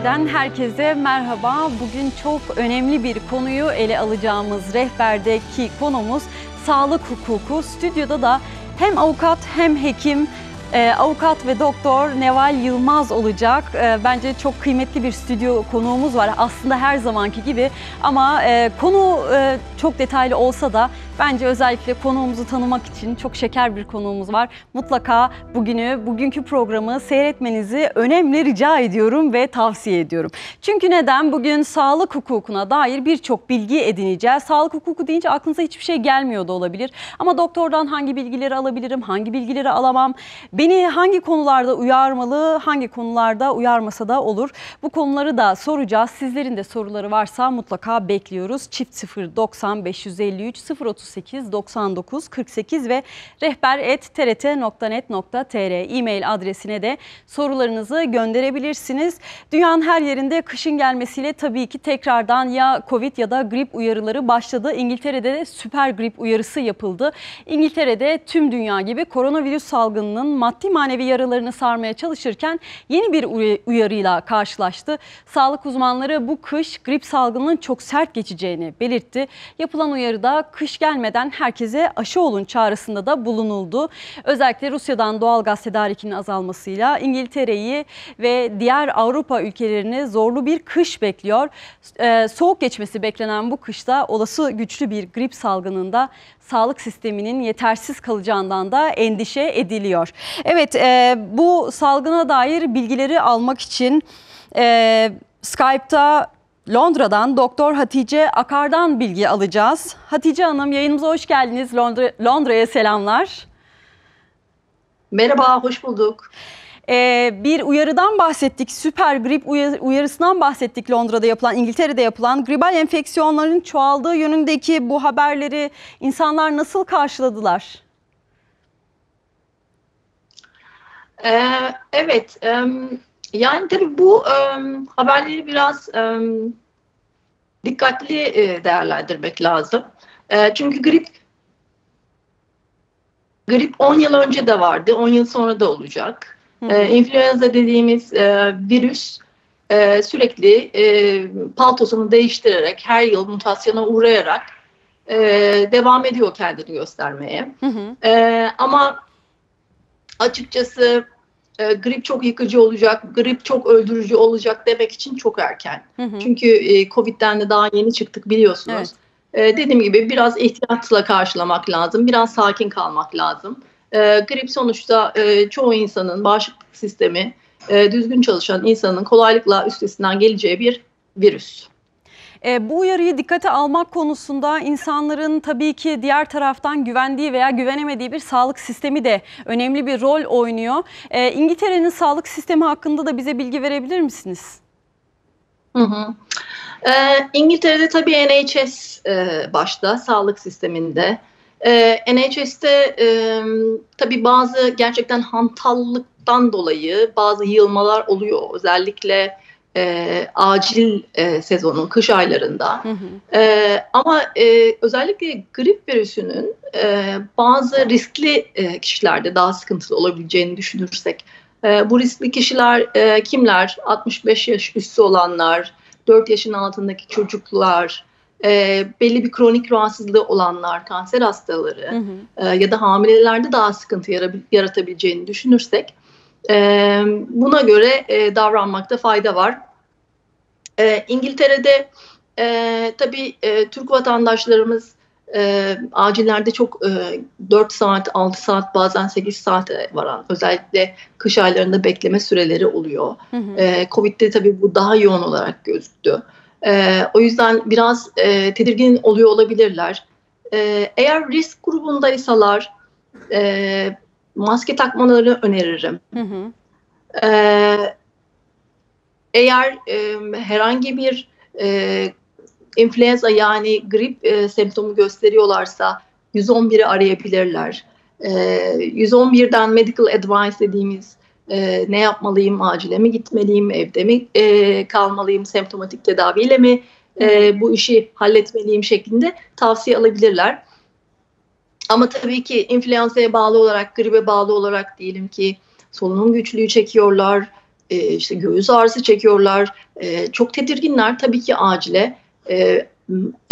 Rehber'den herkese merhaba. Bugün çok önemli bir konuyu ele alacağımız Rehber'deki konumuz sağlık hukuku. Stüdyoda da hem avukat hem hekim e, avukat ve doktor Neval Yılmaz olacak. E, bence çok kıymetli bir stüdyo konuğumuz var. Aslında her zamanki gibi ama e, konu çok detaylı olsa da Bence özellikle konuğumuzu tanımak için çok şeker bir konuğumuz var. Mutlaka bugünü, bugünkü programı seyretmenizi önemli rica ediyorum ve tavsiye ediyorum. Çünkü neden? Bugün sağlık hukukuna dair birçok bilgi edineceğiz. Sağlık hukuku deyince aklınıza hiçbir şey gelmiyor da olabilir. Ama doktordan hangi bilgileri alabilirim, hangi bilgileri alamam, beni hangi konularda uyarmalı, hangi konularda uyarmasa da olur. Bu konuları da soracağız. Sizlerin de soruları varsa mutlaka bekliyoruz. Çift 0 90 553 030 08 99 48 ve rehber.trt.net.tr e-mail adresine de sorularınızı gönderebilirsiniz. Dünyanın her yerinde kışın gelmesiyle tabii ki tekrardan ya Covid ya da grip uyarıları başladı. İngiltere'de de süper grip uyarısı yapıldı. İngiltere'de tüm dünya gibi koronavirüs salgınının maddi manevi yaralarını sarmaya çalışırken yeni bir uyarıyla karşılaştı. Sağlık uzmanları bu kış grip salgınının çok sert geçeceğini belirtti. Yapılan uyarıda kış gelmesi gelmeden herkese aşı olun çağrısında da bulunuldu. Özellikle Rusya'dan doğal gaz tedarikinin azalmasıyla İngiltere'yi ve diğer Avrupa ülkelerini zorlu bir kış bekliyor. Ee, soğuk geçmesi beklenen bu kışta olası güçlü bir grip salgınında sağlık sisteminin yetersiz kalacağından da endişe ediliyor. Evet e, bu salgına dair bilgileri almak için e, Skype'da Londra'dan Doktor Hatice Akar'dan bilgi alacağız. Hatice Hanım yayınımıza hoş geldiniz. Londra, Londra'ya selamlar. Merhaba, hoş bulduk. Ee, bir uyarıdan bahsettik, süper grip uyarısından bahsettik Londra'da yapılan, İngiltere'de yapılan gribal enfeksiyonların çoğaldığı yönündeki bu haberleri insanlar nasıl karşıladılar? Ee, evet, um... Yani tabii bu e, haberleri biraz e, dikkatli e, değerlendirmek lazım. E, çünkü grip grip 10 yıl önce de vardı, 10 yıl sonra da olacak. E, influenza dediğimiz e, virüs sürekli e, paltosunu değiştirerek, her yıl mutasyona uğrayarak devam ediyor kendini göstermeye. Hı hı. ama açıkçası e, grip çok yıkıcı olacak, grip çok öldürücü olacak demek için çok erken. Hı hı. Çünkü e, Covid'den de daha yeni çıktık biliyorsunuz. Evet. E, dediğim gibi biraz ihtiyatla karşılamak lazım, biraz sakin kalmak lazım. E, grip sonuçta e, çoğu insanın bağışıklık sistemi, e, düzgün çalışan insanın kolaylıkla üstesinden geleceği bir virüs. E, bu uyarıyı dikkate almak konusunda insanların tabii ki diğer taraftan güvendiği veya güvenemediği bir sağlık sistemi de önemli bir rol oynuyor. E, İngiltere'nin sağlık sistemi hakkında da bize bilgi verebilir misiniz? Hı hı. E, İngiltere'de tabii NHS e, başta sağlık sisteminde. E, NHS'te e, tabii bazı gerçekten hantallıktan dolayı bazı yığılmalar oluyor. Özellikle e, acil e, sezonun kış aylarında. Hı hı. E, ama e, özellikle grip virüsünün e, bazı riskli e, kişilerde daha sıkıntılı olabileceğini düşünürsek, e, bu riskli kişiler e, kimler? 65 yaş üstü olanlar, 4 yaşın altındaki çocuklar, e, belli bir kronik rahatsızlığı olanlar, kanser hastaları hı hı. E, ya da hamilelerde daha sıkıntı yaratabileceğini düşünürsek ee, buna göre e, davranmakta fayda var. Ee, İngiltere'de e, tabii e, Türk vatandaşlarımız e, acillerde çok 4 e, saat, 6 saat bazen 8 saat varan özellikle kış aylarında bekleme süreleri oluyor. Ee, Covid'de tabii bu daha yoğun olarak gözüktü. o yüzden biraz tedirgin oluyor olabilirler. eğer risk grubundaysalar maske takmaları öneririm. Hı hı. Ee, eğer e, herhangi bir e, influenza yani grip e, semptomu gösteriyorlarsa 111'i arayabilirler. E, ee, 111'den medical advice dediğimiz e, ne yapmalıyım, acile mi gitmeliyim, evde mi e, kalmalıyım, semptomatik tedaviyle mi e, bu işi halletmeliyim şeklinde tavsiye alabilirler. Ama tabii ki influenza'ya bağlı olarak, gribe bağlı olarak diyelim ki solunum güçlüğü çekiyorlar, e, işte göğüs ağrısı çekiyorlar. E, çok tedirginler tabii ki acile. E,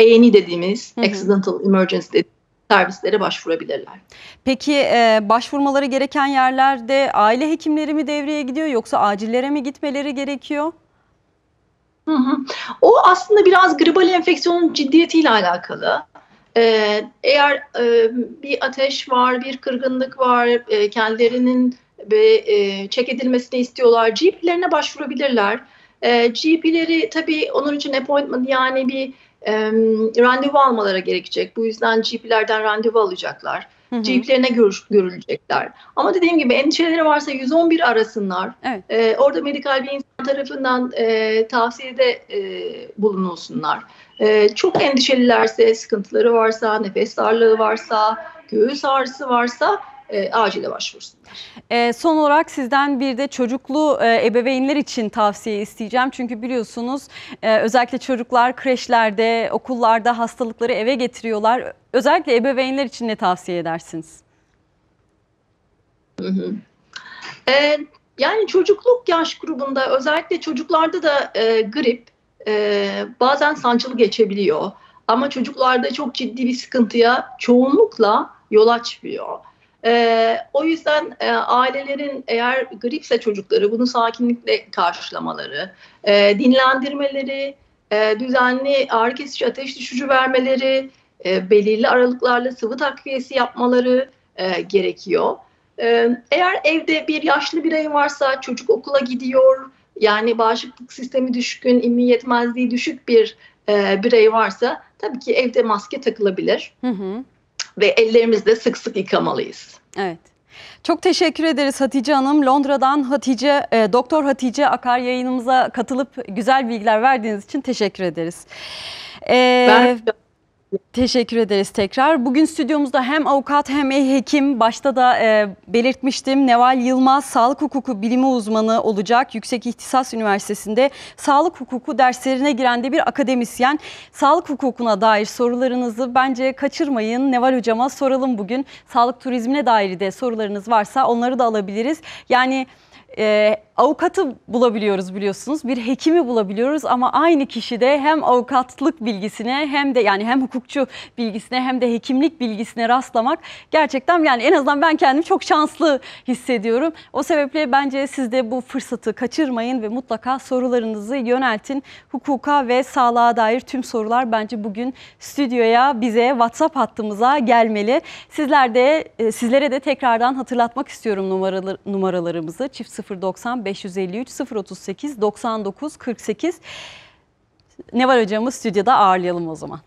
A&E dediğimiz, hı hı. accidental emergency dediğimiz servislere başvurabilirler. Peki e, başvurmaları gereken yerlerde aile hekimleri mi devreye gidiyor yoksa acillere mi gitmeleri gerekiyor? Hı hı. O aslında biraz gribal enfeksiyonun ciddiyetiyle alakalı. Ee, eğer e, bir ateş var, bir kırgınlık var, e, kendilerinin ve e, çek edilmesini istiyorlar. GP'lerine başvurabilirler. E, GP'leri tabii onun için appointment yani bir randevu almaları gerekecek. Bu yüzden GP'lerden randevu alacaklar. Hı-hı. GP'lerine görüş, görülecekler. Ama dediğim gibi endişeleri varsa 111 arasınlar. Evet. E, orada medikal bir insan tarafından e, tavsiyede e, bulunulsunlar. Ee, çok endişelilerse, sıkıntıları varsa, nefes darlığı varsa, göğüs ağrısı varsa e, acile başvursunlar. E, son olarak sizden bir de çocuklu e, ebeveynler için tavsiye isteyeceğim. Çünkü biliyorsunuz e, özellikle çocuklar kreşlerde, okullarda hastalıkları eve getiriyorlar. Özellikle ebeveynler için ne tavsiye edersiniz? Hı hı. E, yani çocukluk yaş grubunda özellikle çocuklarda da e, grip, e, bazen sancılı geçebiliyor. Ama çocuklarda çok ciddi bir sıkıntıya çoğunlukla yol açmıyor. E, o yüzden e, ailelerin eğer gripse çocukları bunu sakinlikle karşılamaları, e, dinlendirmeleri, e, düzenli ağrı kesici ateş düşücü vermeleri, e, belirli aralıklarla sıvı takviyesi yapmaları e, gerekiyor. E, eğer evde bir yaşlı birey varsa çocuk okula gidiyor, yani bağışıklık sistemi düşkün, immün yetmezliği düşük bir e, birey varsa tabii ki evde maske takılabilir. Hı hı. Ve ellerimizi de sık sık yıkamalıyız. Evet. Çok teşekkür ederiz Hatice Hanım. Londra'dan Hatice, e, Doktor Hatice Akar yayınımıza katılıp güzel bilgiler verdiğiniz için teşekkür ederiz. Ee, ben Teşekkür ederiz tekrar. Bugün stüdyomuzda hem avukat hem hekim başta da e, belirtmiştim Neval Yılmaz sağlık hukuku bilimi uzmanı olacak. Yüksek İhtisas Üniversitesi'nde sağlık hukuku derslerine giren de bir akademisyen. Sağlık hukukuna dair sorularınızı bence kaçırmayın. Neval hocama soralım bugün. Sağlık turizmine dair de sorularınız varsa onları da alabiliriz. Yani e, avukatı bulabiliyoruz biliyorsunuz. Bir hekimi bulabiliyoruz ama aynı kişide hem avukatlık bilgisine hem de yani hem hukukçu bilgisine hem de hekimlik bilgisine rastlamak gerçekten yani en azından ben kendimi çok şanslı hissediyorum. O sebeple bence siz de bu fırsatı kaçırmayın ve mutlaka sorularınızı yöneltin. Hukuka ve sağlığa dair tüm sorular bence bugün stüdyoya bize WhatsApp hattımıza gelmeli. Sizler de e, sizlere de tekrardan hatırlatmak istiyorum numaralarımızı. Çift 095 0553 038 99 48. Ne var hocamız stüdyoda ağırlayalım o zaman.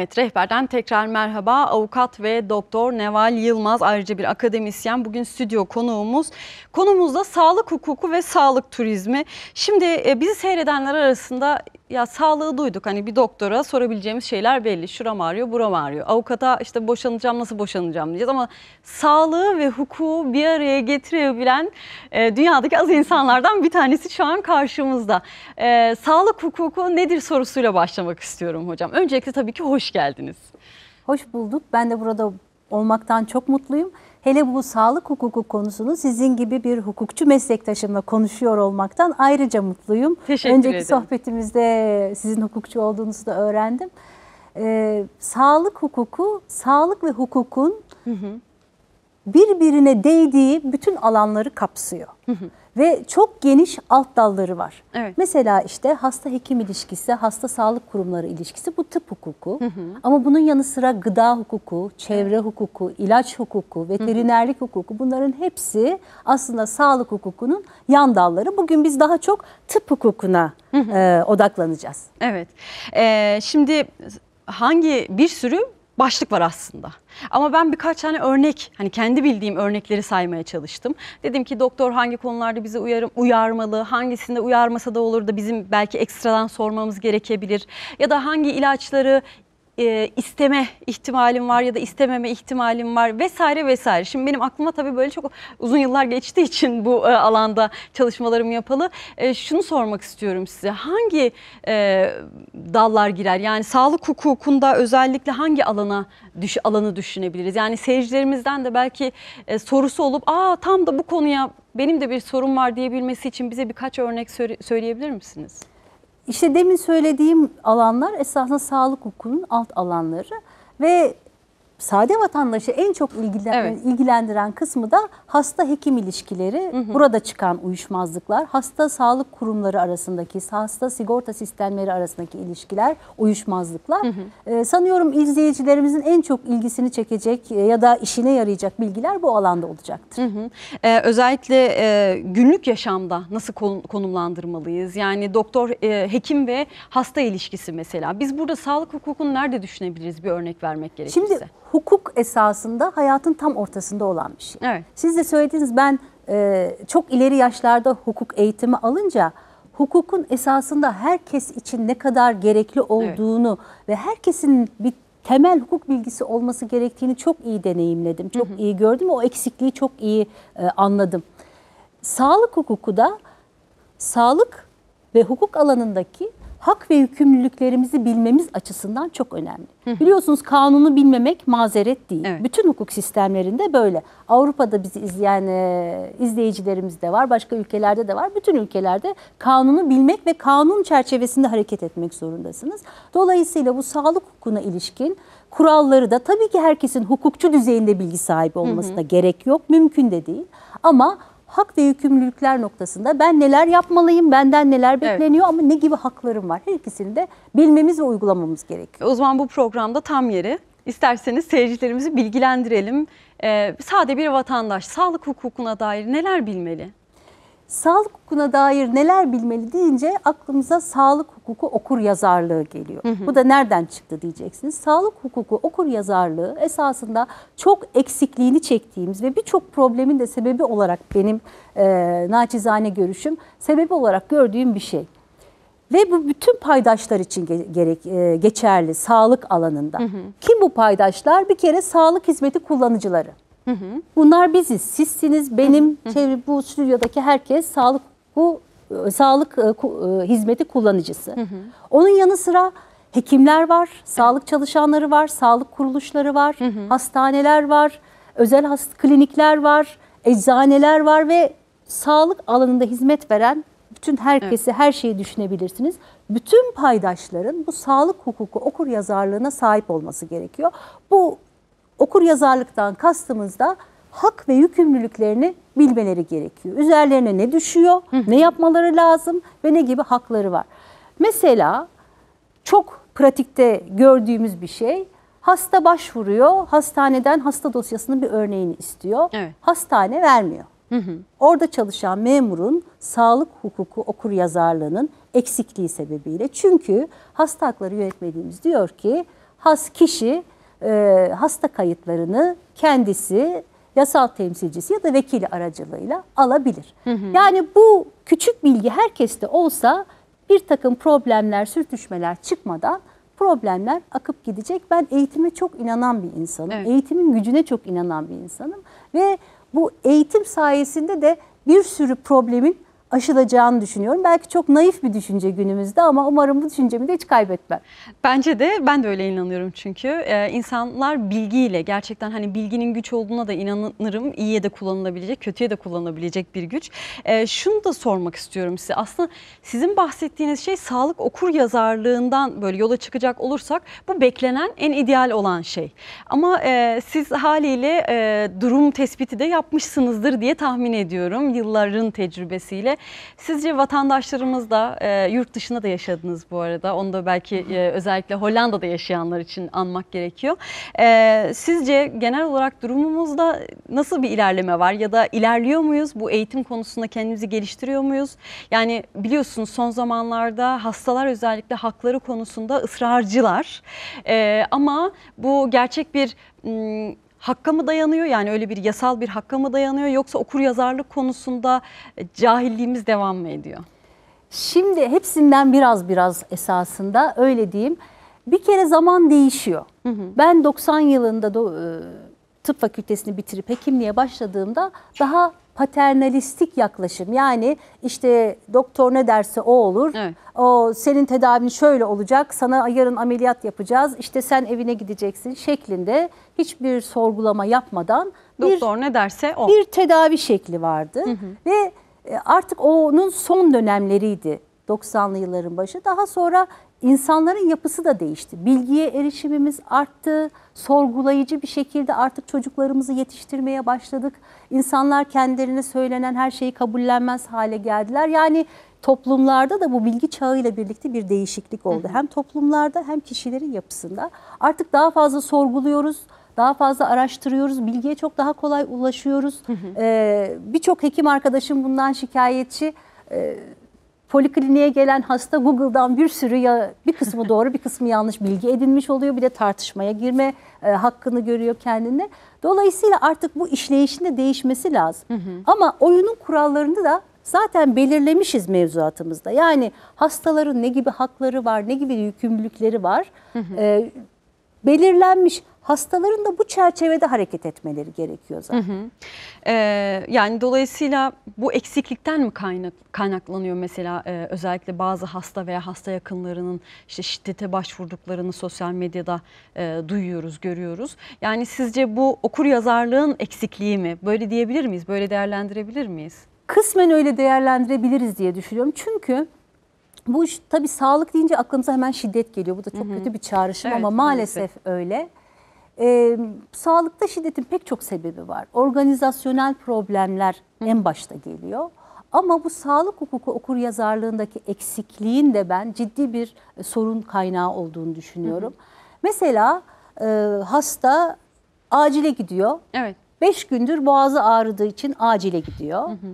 Evet rehberden tekrar merhaba. Avukat ve doktor Neval Yılmaz ayrıca bir akademisyen. Bugün stüdyo konuğumuz. Konumuzda sağlık hukuku ve sağlık turizmi. Şimdi e, bizi seyredenler arasında ya sağlığı duyduk hani bir doktora sorabileceğimiz şeyler belli. Şuram ağrıyor, buram ağrıyor. Avukata işte boşanacağım nasıl boşanacağım diyeceğiz ama sağlığı ve hukuku bir araya getirebilen e, dünyadaki az insanlardan bir tanesi şu an karşımızda. E, sağlık hukuku nedir sorusuyla başlamak istiyorum hocam. Öncelikle tabii ki hoş geldiniz. Hoş bulduk. Ben de burada olmaktan çok mutluyum. Hele bu sağlık hukuku konusunu sizin gibi bir hukukçu meslektaşımla konuşuyor olmaktan ayrıca mutluyum. Teşekkür Önceki ederim. sohbetimizde sizin hukukçu olduğunuzu da öğrendim. Ee, sağlık hukuku, sağlık ve hukukun hı hı. birbirine değdiği bütün alanları kapsıyor. Hı hı ve çok geniş alt dalları var. Evet. Mesela işte hasta hekim ilişkisi, hasta sağlık kurumları ilişkisi bu tıp hukuku. Hı hı. Ama bunun yanı sıra gıda hukuku, çevre evet. hukuku, ilaç hukuku, veterinerlik hı hı. hukuku bunların hepsi aslında sağlık hukukunun yan dalları. Bugün biz daha çok tıp hukukuna hı hı. E, odaklanacağız. Evet. Ee, şimdi hangi bir sürü başlık var aslında. Ama ben birkaç tane örnek, hani kendi bildiğim örnekleri saymaya çalıştım. Dedim ki doktor hangi konularda bizi uyarım, uyarmalı, hangisinde uyarmasa da olur da bizim belki ekstradan sormamız gerekebilir. Ya da hangi ilaçları e, isteme ihtimalim var ya da istememe ihtimalim var vesaire vesaire. Şimdi benim aklıma tabii böyle çok uzun yıllar geçtiği için bu e, alanda çalışmalarımı yapalı. E, şunu sormak istiyorum size. Hangi e, dallar girer? Yani sağlık hukukunda özellikle hangi alana düş, alanı düşünebiliriz? Yani seyircilerimizden de belki e, sorusu olup aa tam da bu konuya benim de bir sorum var diyebilmesi için bize birkaç örnek söyleyebilir misiniz? İşte demin söylediğim alanlar esasında sağlık hukukunun alt alanları ve sade vatandaşı en çok ilgilen evet. ilgilendiren kısmı da hasta hekim ilişkileri. Hı hı. Burada çıkan uyuşmazlıklar, hasta sağlık kurumları arasındaki, hasta sigorta sistemleri arasındaki ilişkiler, uyuşmazlıklar. Hı hı. Ee, sanıyorum izleyicilerimizin en çok ilgisini çekecek e, ya da işine yarayacak bilgiler bu alanda olacaktır. Hı hı. Ee, özellikle e, günlük yaşamda nasıl konumlandırmalıyız? Yani doktor, e, hekim ve hasta ilişkisi mesela. Biz burada sağlık hukukunu nerede düşünebiliriz bir örnek vermek gerekirse? Şimdi hukuk esasında hayatın tam ortasında olan bir şey. Evet. Siz de söylediniz ben e, çok ileri yaşlarda hukuk eğitimi alınca hukukun esasında herkes için ne kadar gerekli olduğunu evet. ve herkesin bir temel hukuk bilgisi olması gerektiğini çok iyi deneyimledim. Çok hı hı. iyi gördüm. O eksikliği çok iyi e, anladım. Sağlık hukuku da sağlık ve hukuk alanındaki hak ve yükümlülüklerimizi bilmemiz açısından çok önemli. Hı hı. Biliyorsunuz kanunu bilmemek mazeret değil. Evet. Bütün hukuk sistemlerinde böyle. Avrupa'da bizi izleyen e, izleyicilerimiz de var, başka ülkelerde de var. Bütün ülkelerde kanunu bilmek ve kanun çerçevesinde hareket etmek zorundasınız. Dolayısıyla bu sağlık hukukuna ilişkin kuralları da tabii ki herkesin hukukçu düzeyinde bilgi sahibi olmasına hı hı. gerek yok. Mümkün de değil. Ama hak ve yükümlülükler noktasında ben neler yapmalıyım, benden neler bekleniyor evet. ama ne gibi haklarım var? Her ikisini de bilmemiz ve uygulamamız gerekiyor. O zaman bu programda tam yeri. İsterseniz seyircilerimizi bilgilendirelim. Ee, sade bir vatandaş sağlık hukukuna dair neler bilmeli? sağlık hukukuna dair neler bilmeli deyince aklımıza sağlık hukuku okur yazarlığı geliyor. Hı hı. Bu da nereden çıktı diyeceksiniz. Sağlık hukuku okur yazarlığı esasında çok eksikliğini çektiğimiz ve birçok problemin de sebebi olarak benim e, naçizane görüşüm sebebi olarak gördüğüm bir şey. Ve bu bütün paydaşlar için gerek e, geçerli sağlık alanında. Hı hı. Kim bu paydaşlar? Bir kere sağlık hizmeti kullanıcıları. Hı hı. Bunlar biziz. Sizsiniz, benim, hı hı. Çevre, bu stüdyodaki herkes sağlık bu sağlık e, e hizmeti kullanıcısı. Hı hı. Onun yanı sıra hekimler var, sağlık çalışanları var, sağlık kuruluşları var, hı hı. hastaneler var, özel hast klinikler var, eczaneler var ve sağlık alanında hizmet veren bütün herkesi, evet. her şeyi düşünebilirsiniz. Bütün paydaşların bu sağlık hukuku okur yazarlığına sahip olması gerekiyor. Bu okur yazarlıktan kastımızda hak ve yükümlülüklerini bilmeleri gerekiyor. Üzerlerine ne düşüyor, ne yapmaları lazım ve ne gibi hakları var. Mesela çok pratikte gördüğümüz bir şey hasta başvuruyor, hastaneden hasta dosyasının bir örneğini istiyor. Evet. Hastane vermiyor. Hı hı. Orada çalışan memurun sağlık hukuku okur yazarlığının eksikliği sebebiyle. Çünkü hasta hakları yönetmediğimiz diyor ki has kişi e, hasta kayıtlarını kendisi yasal temsilcisi ya da vekili aracılığıyla alabilir. Hı hı. Yani bu küçük bilgi herkeste olsa bir takım problemler, sürtüşmeler çıkmadan problemler akıp gidecek. Ben eğitime çok inanan bir insanım. Evet. Eğitimin gücüne çok inanan bir insanım. Ve bu eğitim sayesinde de bir sürü problemin aşılacağını düşünüyorum. Belki çok naif bir düşünce günümüzde ama umarım bu düşüncemi de hiç kaybetmem. Bence de ben de öyle inanıyorum çünkü. Ee, insanlar bilgiyle gerçekten hani bilginin güç olduğuna da inanırım. İyiye de kullanılabilecek, kötüye de kullanılabilecek bir güç. Ee, şunu da sormak istiyorum size. Aslında sizin bahsettiğiniz şey sağlık okur yazarlığından böyle yola çıkacak olursak bu beklenen en ideal olan şey. Ama e, siz haliyle e, durum tespiti de yapmışsınızdır diye tahmin ediyorum yılların tecrübesiyle. Sizce vatandaşlarımız da e, yurt dışında da yaşadınız bu arada. Onu da belki e, özellikle Hollanda'da yaşayanlar için anmak gerekiyor. E, sizce genel olarak durumumuzda nasıl bir ilerleme var ya da ilerliyor muyuz? Bu eğitim konusunda kendimizi geliştiriyor muyuz? Yani biliyorsunuz son zamanlarda hastalar özellikle hakları konusunda ısrarcılar. E, ama bu gerçek bir hakka mı dayanıyor? Yani öyle bir yasal bir hakka mı dayanıyor yoksa okur yazarlık konusunda e, cahilliğimiz devam mı ediyor? Şimdi hepsinden biraz biraz esasında öyle diyeyim. Bir kere zaman değişiyor. Hı hı. Ben 90 yılında do, e, tıp fakültesini bitirip hekimliğe başladığımda daha paternalistik yaklaşım. Yani işte doktor ne derse o olur. Evet. O senin tedavin şöyle olacak. Sana yarın ameliyat yapacağız. İşte sen evine gideceksin şeklinde hiçbir sorgulama yapmadan doktor ne derse o. Bir tedavi şekli vardı. Hı hı. Ve e, artık onun son dönemleriydi 90'lı yılların başı. Daha sonra İnsanların yapısı da değişti. Bilgiye erişimimiz arttı. Sorgulayıcı bir şekilde artık çocuklarımızı yetiştirmeye başladık. İnsanlar kendilerine söylenen her şeyi kabullenmez hale geldiler. Yani toplumlarda da bu bilgi çağıyla birlikte bir değişiklik oldu. Hem toplumlarda hem kişilerin yapısında. Artık daha fazla sorguluyoruz, daha fazla araştırıyoruz, bilgiye çok daha kolay ulaşıyoruz. Ee, Birçok hekim arkadaşım bundan şikayetçi. Ee, Polikliniğe gelen hasta Google'dan bir sürü ya bir kısmı doğru bir kısmı yanlış bilgi edinmiş oluyor. Bir de tartışmaya girme e, hakkını görüyor kendine. Dolayısıyla artık bu işleyişinde değişmesi lazım. Hı hı. Ama oyunun kurallarını da zaten belirlemişiz mevzuatımızda. Yani hastaların ne gibi hakları var, ne gibi yükümlülükleri var. Hı hı. E, belirlenmiş hastaların da bu çerçevede hareket etmeleri gerekiyor zaten. Hı hı. Ee, yani dolayısıyla bu eksiklikten mi kaynak, kaynaklanıyor mesela e, özellikle bazı hasta veya hasta yakınlarının işte şiddete başvurduklarını sosyal medyada e, duyuyoruz, görüyoruz. Yani sizce bu okur yazarlığın eksikliği mi? Böyle diyebilir miyiz? Böyle değerlendirebilir miyiz? Kısmen öyle değerlendirebiliriz diye düşünüyorum. Çünkü bu tabii sağlık deyince aklımıza hemen şiddet geliyor. Bu da çok hı hı. kötü bir çağrışım evet, ama maalesef, maalesef öyle. E, sağlıkta şiddetin pek çok sebebi var. Organizasyonel problemler en başta geliyor. Ama bu sağlık hukuku okur yazarlığındaki eksikliğin de ben ciddi bir e, sorun kaynağı olduğunu düşünüyorum. Hı. Mesela e, hasta acile gidiyor. Evet. Beş gündür boğazı ağrıdığı için acile gidiyor. Hı hı.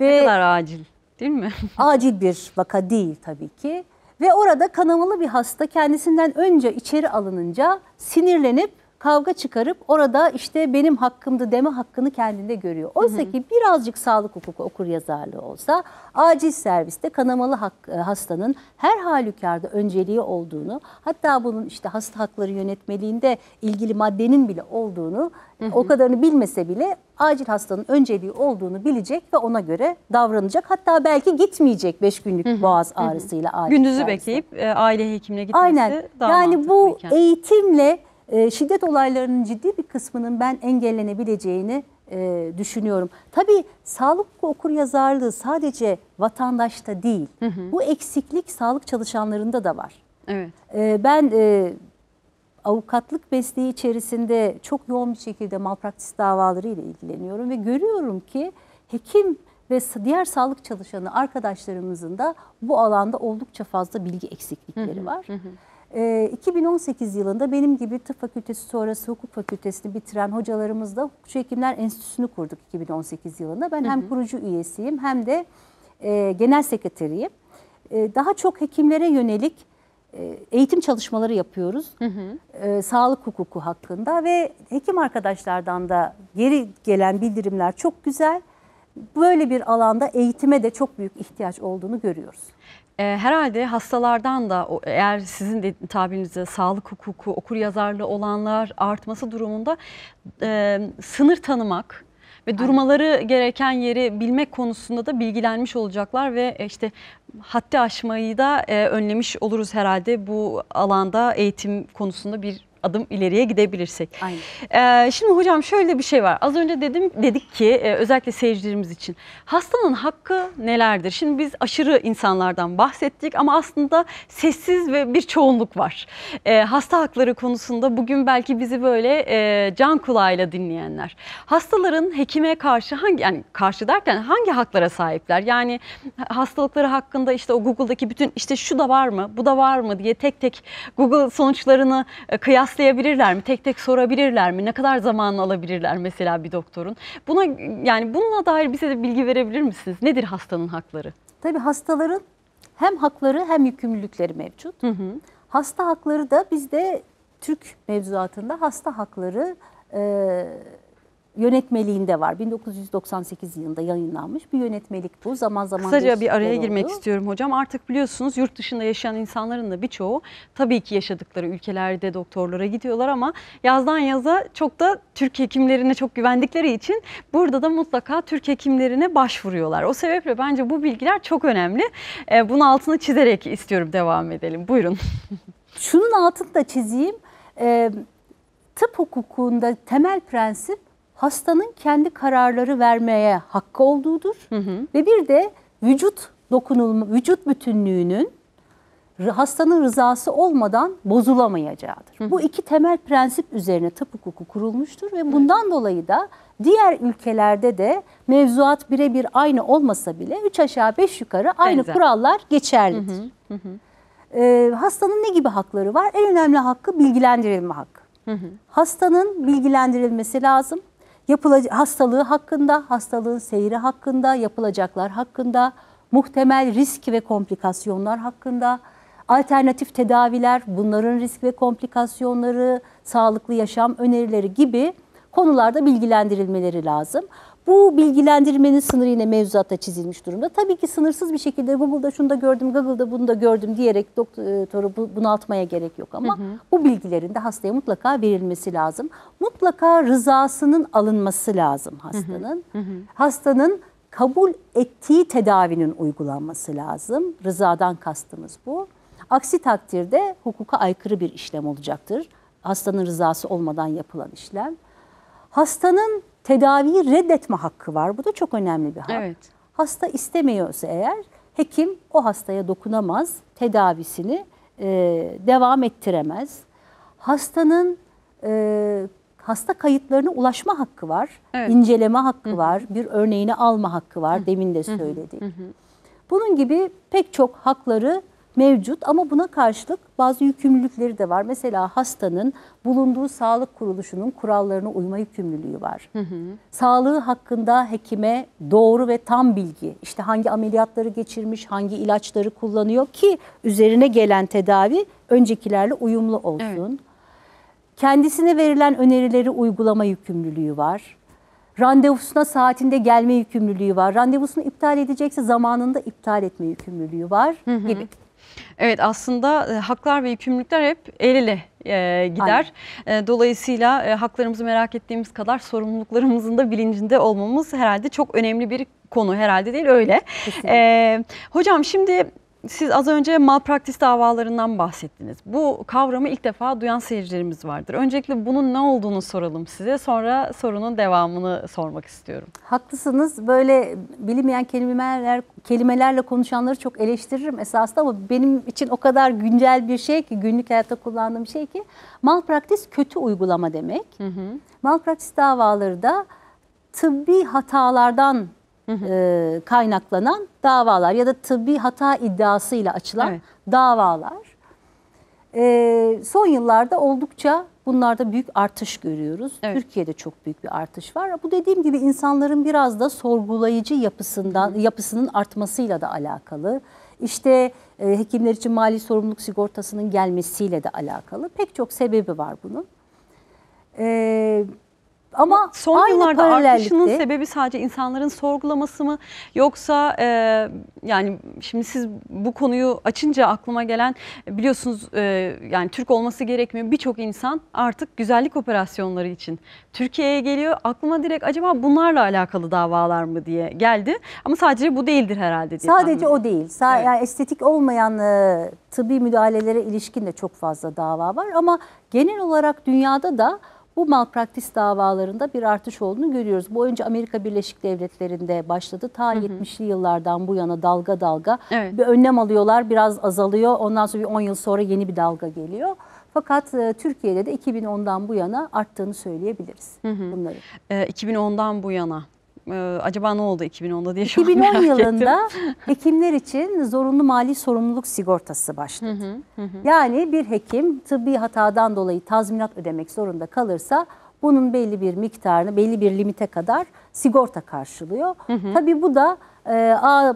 Ve ne kadar acil değil mi? acil bir vaka değil tabii ki. Ve orada kanamalı bir hasta kendisinden önce içeri alınınca sinirlenip kavga çıkarıp orada işte benim hakkımdı deme hakkını kendinde görüyor. Oysa ki birazcık sağlık hukuku okur yazarlığı olsa acil serviste kanamalı hak, e, hastanın her halükarda önceliği olduğunu hatta bunun işte hasta hakları yönetmeliğinde ilgili maddenin bile olduğunu hı hı. o kadarını bilmese bile acil hastanın önceliği olduğunu bilecek ve ona göre davranacak. Hatta belki gitmeyecek 5 günlük hı hı. boğaz ağrısıyla hı hı. acil Gündüzü serviste. bekleyip e, aile hekimine gitmesi Aynen. daha yani bu iken. eğitimle ee, şiddet olaylarının ciddi bir kısmının ben engellenebileceğini e, düşünüyorum. Tabii sağlık okur yazarlığı sadece vatandaşta değil. Hı hı. Bu eksiklik sağlık çalışanlarında da var. Evet. Ee, ben e, avukatlık mesleği içerisinde çok yoğun bir şekilde malpraktis davaları ile ilgileniyorum ve görüyorum ki hekim ve diğer sağlık çalışanı arkadaşlarımızın da bu alanda oldukça fazla bilgi eksiklikleri hı hı, var. Hı. E, ee, 2018 yılında benim gibi tıp fakültesi sonrası hukuk fakültesini bitiren hocalarımızla Hukukçu Hekimler Enstitüsü'nü kurduk 2018 yılında. Ben hı hı. hem kurucu üyesiyim hem de e, genel sekreteriyim. E, daha çok hekimlere yönelik e, eğitim çalışmaları yapıyoruz. Hı hı. E, sağlık hukuku hakkında ve hekim arkadaşlardan da geri gelen bildirimler çok güzel. Böyle bir alanda eğitime de çok büyük ihtiyaç olduğunu görüyoruz e, herhalde hastalardan da eğer sizin de tabirinizde sağlık hukuku, okur yazarlı olanlar artması durumunda e, sınır tanımak ve durmaları gereken yeri bilmek konusunda da bilgilenmiş olacaklar ve e, işte haddi aşmayı da e, önlemiş oluruz herhalde bu alanda eğitim konusunda bir adım ileriye gidebilirsek. Aynen. Ee, şimdi hocam şöyle bir şey var. Az önce dedim dedik ki e, özellikle seyircilerimiz için hastanın hakkı nelerdir? Şimdi biz aşırı insanlardan bahsettik ama aslında sessiz ve bir çoğunluk var. E, hasta hakları konusunda bugün belki bizi böyle e, can kulağıyla dinleyenler. Hastaların hekime karşı hangi yani karşı derken hangi haklara sahipler? Yani hastalıkları hakkında işte o Google'daki bütün işte şu da var mı, bu da var mı diye tek tek Google sonuçlarını e, kıyas kıyaslayabilirler mi? Tek tek sorabilirler mi? Ne kadar zaman alabilirler mesela bir doktorun? Buna yani bununla dair bize de bilgi verebilir misiniz? Nedir hastanın hakları? Tabii hastaların hem hakları hem yükümlülükleri mevcut. Hı hı. Hasta hakları da bizde Türk mevzuatında hasta hakları e, yönetmeliğinde var. 1998 yılında yayınlanmış bir yönetmelik bu. Zaman zaman Kısaca bir araya oldu. girmek istiyorum hocam. Artık biliyorsunuz yurt dışında yaşayan insanların da birçoğu tabii ki yaşadıkları ülkelerde doktorlara gidiyorlar ama yazdan yaza çok da Türk hekimlerine çok güvendikleri için burada da mutlaka Türk hekimlerine başvuruyorlar. O sebeple bence bu bilgiler çok önemli. Ee, Bunun altını çizerek istiyorum devam edelim. Buyurun. Şunun altını da çizeyim. Ee, tıp hukukunda temel prensip hastanın kendi kararları vermeye hakkı olduğudur. Hı hı. Ve bir de vücut dokunulma, vücut bütünlüğünün hastanın rızası olmadan bozulamayacağıdır. Hı hı. Bu iki temel prensip üzerine tıp hukuku kurulmuştur ve bundan hı. dolayı da diğer ülkelerde de mevzuat birebir aynı olmasa bile üç aşağı beş yukarı aynı Benzer. kurallar geçerlidir. Hı hı. Hı hı. Ee, hastanın ne gibi hakları var? En önemli hakkı bilgilendirilme hakkı. Hı hı. Hastanın bilgilendirilmesi lazım yapılacak hastalığı hakkında, hastalığın seyri hakkında, yapılacaklar hakkında, muhtemel risk ve komplikasyonlar hakkında, alternatif tedaviler, bunların risk ve komplikasyonları, sağlıklı yaşam önerileri gibi konularda bilgilendirilmeleri lazım. Bu bilgilendirmenin sınırı yine mevzuatta çizilmiş durumda. Tabii ki sınırsız bir şekilde Google'da şunu da gördüm, Google'da bunu da gördüm diyerek doktoru e, bunaltmaya gerek yok ama hı hı. bu bilgilerin de hastaya mutlaka verilmesi lazım. Mutlaka rızasının alınması lazım hastanın. Hı hı. Hı hı. Hastanın kabul ettiği tedavinin uygulanması lazım. Rızadan kastımız bu. Aksi takdirde hukuka aykırı bir işlem olacaktır. Hastanın rızası olmadan yapılan işlem. Hastanın tedaviyi reddetme hakkı var. Bu da çok önemli bir hak. Evet. Hasta istemiyorsa eğer hekim o hastaya dokunamaz, tedavisini e, devam ettiremez. Hastanın e, hasta kayıtlarına ulaşma hakkı var, evet. inceleme hakkı Hı. var, bir örneğini alma hakkı var. Hı. Demin de söyledik. Hı. Hı. Bunun gibi pek çok hakları mevcut ama buna karşılık bazı yükümlülükleri de var. Mesela hastanın bulunduğu sağlık kuruluşunun kurallarına uyma yükümlülüğü var. Hı hı. Sağlığı hakkında hekime doğru ve tam bilgi, işte hangi ameliyatları geçirmiş, hangi ilaçları kullanıyor ki üzerine gelen tedavi öncekilerle uyumlu olsun. Evet. Kendisine verilen önerileri uygulama yükümlülüğü var. Randevusuna saatinde gelme yükümlülüğü var. Randevusunu iptal edecekse zamanında iptal etme yükümlülüğü var hı hı. gibi. Evet aslında e, haklar ve yükümlülükler hep el ele e, gider. E, dolayısıyla e, haklarımızı merak ettiğimiz kadar sorumluluklarımızın da bilincinde olmamız herhalde çok önemli bir konu herhalde değil öyle. E, hocam şimdi siz az önce malpraktis davalarından bahsettiniz. Bu kavramı ilk defa duyan seyircilerimiz vardır. Öncelikle bunun ne olduğunu soralım size. Sonra sorunun devamını sormak istiyorum. Haklısınız. Böyle bilinmeyen kelimeler, kelimelerle konuşanları çok eleştiririm esasında ama benim için o kadar güncel bir şey ki günlük hayatta kullandığım şey ki malpraktis kötü uygulama demek. Hı hı. Malpraktis davaları da tıbbi hatalardan hı E, kaynaklanan davalar ya da tıbbi hata iddiasıyla açılan evet. davalar. E, son yıllarda oldukça bunlarda büyük artış görüyoruz. Evet. Türkiye'de çok büyük bir artış var. Bu dediğim gibi insanların biraz da sorgulayıcı yapısından yapısının artmasıyla da alakalı. İşte e, hekimler için mali sorumluluk sigortasının gelmesiyle de alakalı. Pek çok sebebi var bunun. Evet. Ama son aynı yıllarda artışının sebebi sadece insanların sorgulaması mı yoksa e, yani şimdi siz bu konuyu açınca aklıma gelen biliyorsunuz e, yani Türk olması gerekmiyor birçok insan artık güzellik operasyonları için Türkiye'ye geliyor. Aklıma direkt acaba bunlarla alakalı davalar mı diye geldi ama sadece bu değildir herhalde diye. Sadece anladım. o değil. Sa evet. yani estetik olmayan e, tıbbi müdahalelere ilişkin de çok fazla dava var ama genel olarak dünyada da bu malpraktis davalarında bir artış olduğunu görüyoruz. Bu önce Amerika Birleşik Devletleri'nde başladı. Ta 70'li yıllardan bu yana dalga dalga evet. bir önlem alıyorlar, biraz azalıyor. Ondan sonra bir 10 yıl sonra yeni bir dalga geliyor. Fakat e, Türkiye'de de 2010'dan bu yana arttığını söyleyebiliriz hı hı. bunları. E, 2010'dan bu yana ee, acaba ne oldu 2010'da diye şu 2010 merak yılında ettim. hekimler için zorunlu mali sorumluluk sigortası başladı. Hı hı hı. Yani bir hekim tıbbi hatadan dolayı tazminat ödemek zorunda kalırsa bunun belli bir miktarını belli bir limite kadar sigorta karşılıyor. Hı hı. Tabii bu da e, a,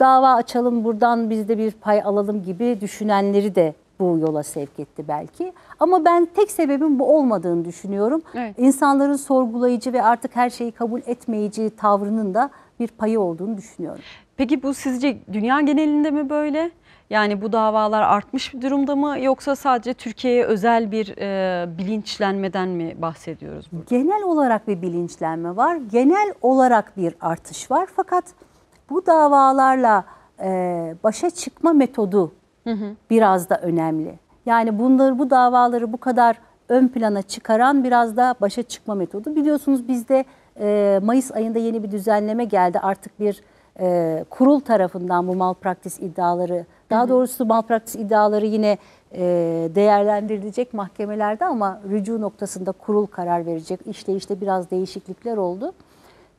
dava açalım buradan biz de bir pay alalım gibi düşünenleri de bu yola sevk etti belki. Ama ben tek sebebin bu olmadığını düşünüyorum. Evet. İnsanların sorgulayıcı ve artık her şeyi kabul etmeyici tavrının da bir payı olduğunu düşünüyorum. Peki bu sizce dünya genelinde mi böyle? Yani bu davalar artmış bir durumda mı yoksa sadece Türkiye'ye özel bir e, bilinçlenmeden mi bahsediyoruz? Burada? Genel olarak bir bilinçlenme var. Genel olarak bir artış var. Fakat bu davalarla e, başa çıkma metodu hı hı. biraz da önemli. Yani bunları bu davaları bu kadar ön plana çıkaran biraz da başa çıkma metodu. Biliyorsunuz bizde e, Mayıs ayında yeni bir düzenleme geldi. Artık bir e, kurul tarafından bu malpraktis iddiaları, daha hı hı. doğrusu malpraktis iddiaları yine e, değerlendirilecek mahkemelerde ama rücu noktasında kurul karar verecek. işte biraz değişiklikler oldu.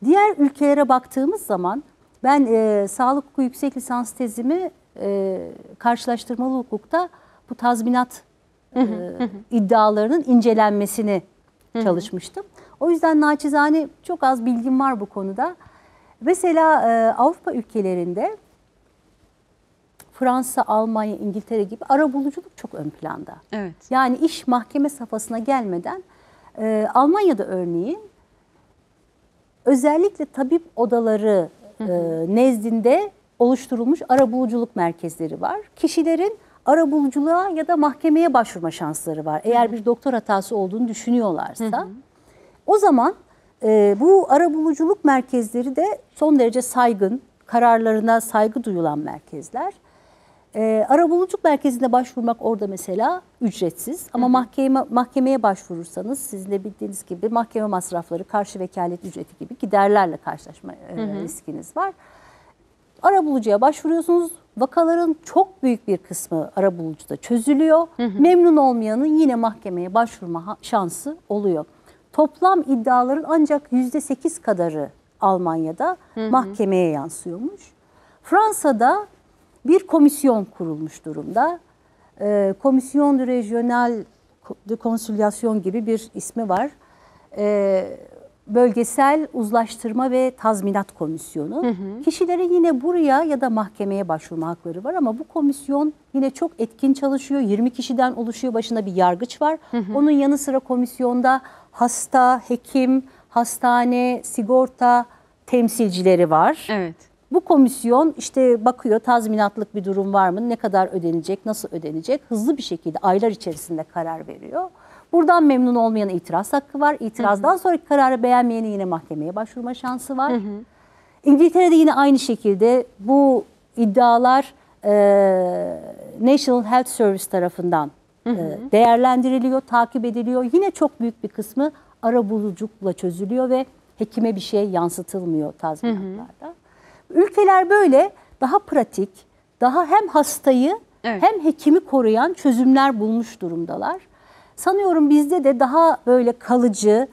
Diğer ülkelere baktığımız zaman ben e, sağlık hukuku yüksek lisans tezimi e, karşılaştırmalı hukukta bu tazminat e, iddialarının incelenmesini çalışmıştım. O yüzden naçizane çok az bilgim var bu konuda. Mesela e, Avrupa ülkelerinde Fransa, Almanya, İngiltere gibi arabuluculuk çok ön planda. Evet. Yani iş mahkeme safhasına gelmeden e, Almanya'da örneğin özellikle tabip odaları e, nezdinde oluşturulmuş arabuluculuk merkezleri var. Kişilerin arabuluculuğa ya da mahkemeye başvurma şansları var. Eğer bir doktor hatası olduğunu düşünüyorlarsa. Hı hı. O zaman e, bu arabuluculuk merkezleri de son derece saygın, kararlarına saygı duyulan merkezler. E, arabuluculuk merkezinde başvurmak orada mesela ücretsiz ama mahkeme mahkemeye başvurursanız sizin de bildiğiniz gibi mahkeme masrafları, karşı vekalet ücreti gibi giderlerle karşılaşma e, riskiniz var arabulucuya başvuruyorsunuz. Vakaların çok büyük bir kısmı arabulucuda çözülüyor. Hı hı. Memnun olmayanın yine mahkemeye başvurma şansı oluyor. Toplam iddiaların ancak %8 kadarı Almanya'da hı hı. mahkemeye yansıyormuş. Fransa'da bir komisyon kurulmuş durumda. E, ee, komisyon de Regional de Konsiliyasyon gibi bir ismi var. E, Bölgesel Uzlaştırma ve Tazminat Komisyonu. Hı hı. Kişilerin yine buraya ya da mahkemeye başvurma hakları var ama bu komisyon yine çok etkin çalışıyor. 20 kişiden oluşuyor. Başında bir yargıç var. Hı hı. Onun yanı sıra komisyonda hasta, hekim, hastane, sigorta temsilcileri var. Evet. Bu komisyon işte bakıyor tazminatlık bir durum var mı? Ne kadar ödenecek? Nasıl ödenecek? Hızlı bir şekilde aylar içerisinde karar veriyor. Buradan memnun olmayan itiraz hakkı var. İtirazdan hı hı. sonraki kararı beğenmeyenin yine mahkemeye başvurma şansı var. Hı hı. İngiltere'de yine aynı şekilde bu iddialar e, National Health Service tarafından hı e, hı. E, değerlendiriliyor, takip ediliyor. Yine çok büyük bir kısmı ara bulucukla çözülüyor ve hekime bir şey yansıtılmıyor tazminatlarda. Hı hı. Ülkeler böyle daha pratik, daha hem hastayı evet. hem hekimi koruyan çözümler bulmuş durumdalar. Sanıyorum bizde de daha böyle kalıcı,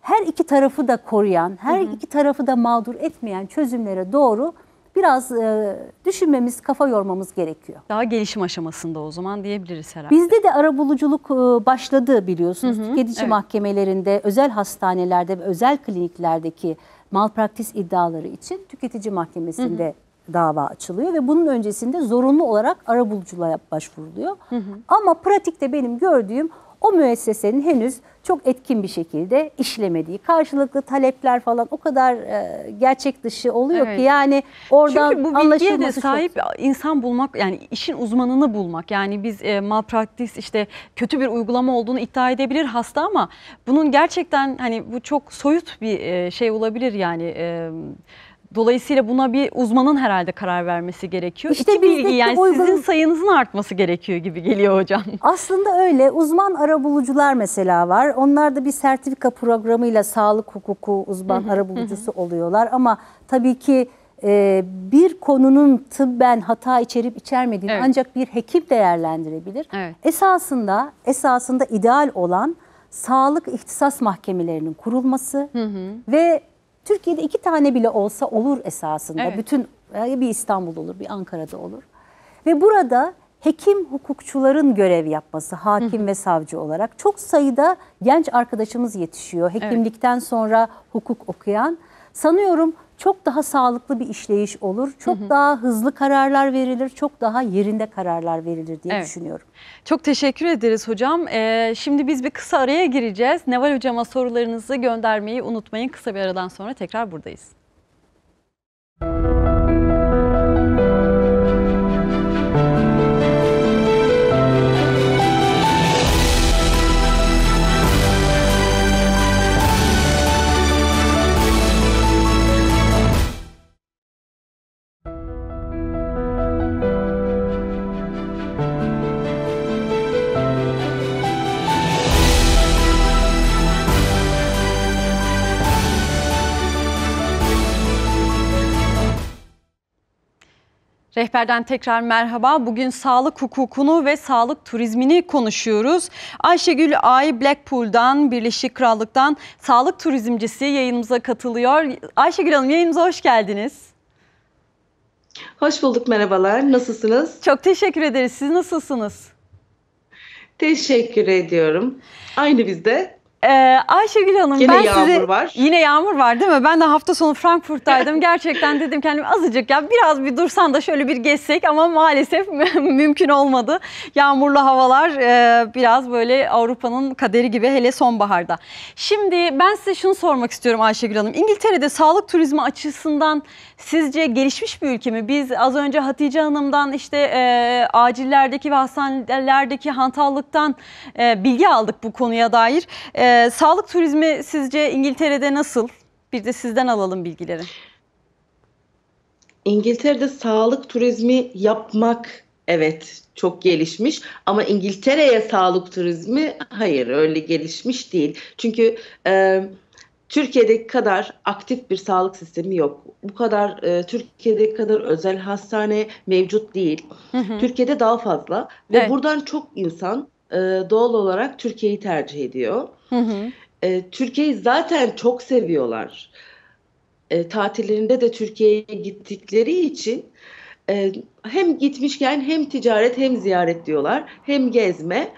her iki tarafı da koruyan, her hı hı. iki tarafı da mağdur etmeyen çözümlere doğru biraz e, düşünmemiz, kafa yormamız gerekiyor. Daha gelişim aşamasında o zaman diyebiliriz herhalde. Bizde de arabuluculuk e, başladı biliyorsunuz. Hı hı, Tüketici evet. mahkemelerinde, özel hastanelerde ve özel kliniklerdeki malpraktis iddiaları için tüketici mahkemesinde hı hı. dava açılıyor ve bunun öncesinde zorunlu olarak arabuluculuğa başvuruluyor. Hı hı. Ama pratikte benim gördüğüm o müessesenin henüz çok etkin bir şekilde işlemediği. Karşılıklı talepler falan o kadar e, gerçek dışı oluyor evet. ki yani oradan Çünkü bu bilgiye de sahip çok... insan bulmak yani işin uzmanını bulmak. Yani biz e, malpraktis işte kötü bir uygulama olduğunu iddia edebilir hasta ama bunun gerçekten hani bu çok soyut bir e, şey olabilir yani e, Dolayısıyla buna bir uzmanın herhalde karar vermesi gerekiyor. İşte İki bilgi yani uygun... sizin sayınızın artması gerekiyor gibi geliyor hocam. Aslında öyle. Uzman arabulucular mesela var. Onlar da bir sertifika programıyla sağlık hukuku uzman arabulucusu oluyorlar. Ama tabii ki e, bir konunun tıbben hata içerip içermediğini evet. ancak bir hekim değerlendirebilir. Evet. Esasında esasında ideal olan sağlık ihtisas mahkemelerinin kurulması hı hı. ve Türkiye'de iki tane bile olsa olur esasında. Evet. Bütün bir İstanbul'da olur, bir Ankara'da olur. Ve burada hekim hukukçuların görev yapması hakim ve savcı olarak çok sayıda genç arkadaşımız yetişiyor. Hekimlikten evet. sonra hukuk okuyan sanıyorum çok daha sağlıklı bir işleyiş olur. Çok hı hı. daha hızlı kararlar verilir, çok daha yerinde kararlar verilir diye evet. düşünüyorum. Çok teşekkür ederiz hocam. Ee, şimdi biz bir kısa araya gireceğiz. Neval hocama sorularınızı göndermeyi unutmayın. Kısa bir aradan sonra tekrar buradayız. Müzik Rehberden tekrar merhaba. Bugün sağlık hukukunu ve sağlık turizmini konuşuyoruz. Ayşegül Ay Blackpool'dan, Birleşik Krallık'tan sağlık turizmcisi yayınımıza katılıyor. Ayşegül Hanım yayınımıza hoş geldiniz. Hoş bulduk, merhabalar. Nasılsınız? Çok teşekkür ederiz. Siz nasılsınız? Teşekkür ediyorum. Aynı bizde. Ee, Ayşegül Hanım yine ben yağmur sizi var. yine yağmur var değil mi? Ben de hafta sonu Frankfurt'taydım. Gerçekten dedim kendime hani azıcık ya biraz bir dursan da şöyle bir gezsek ama maalesef mümkün olmadı. Yağmurlu havalar e, biraz böyle Avrupa'nın kaderi gibi hele sonbaharda. Şimdi ben size şunu sormak istiyorum Ayşegül Hanım. İngiltere'de sağlık turizmi açısından sizce gelişmiş bir ülke mi? Biz az önce Hatice Hanım'dan işte e, acillerdeki ve hastanelerdeki hantallıktan e, bilgi aldık bu konuya dair. E, ee, sağlık turizmi sizce İngiltere'de nasıl? Bir de sizden alalım bilgileri. İngiltere'de sağlık turizmi yapmak evet çok gelişmiş ama İngiltere'ye sağlık turizmi hayır öyle gelişmiş değil. Çünkü e, Türkiye'deki kadar aktif bir sağlık sistemi yok. Bu kadar e, Türkiye'deki kadar özel hastane mevcut değil. Hı hı. Türkiye'de daha fazla ve evet. buradan çok insan e, doğal olarak Türkiye'yi tercih ediyor. Hı hı. E, Türkiye'yi zaten çok seviyorlar. E, tatillerinde de Türkiye'ye gittikleri için e, hem gitmişken hem ticaret hem ziyaret diyorlar hem gezme.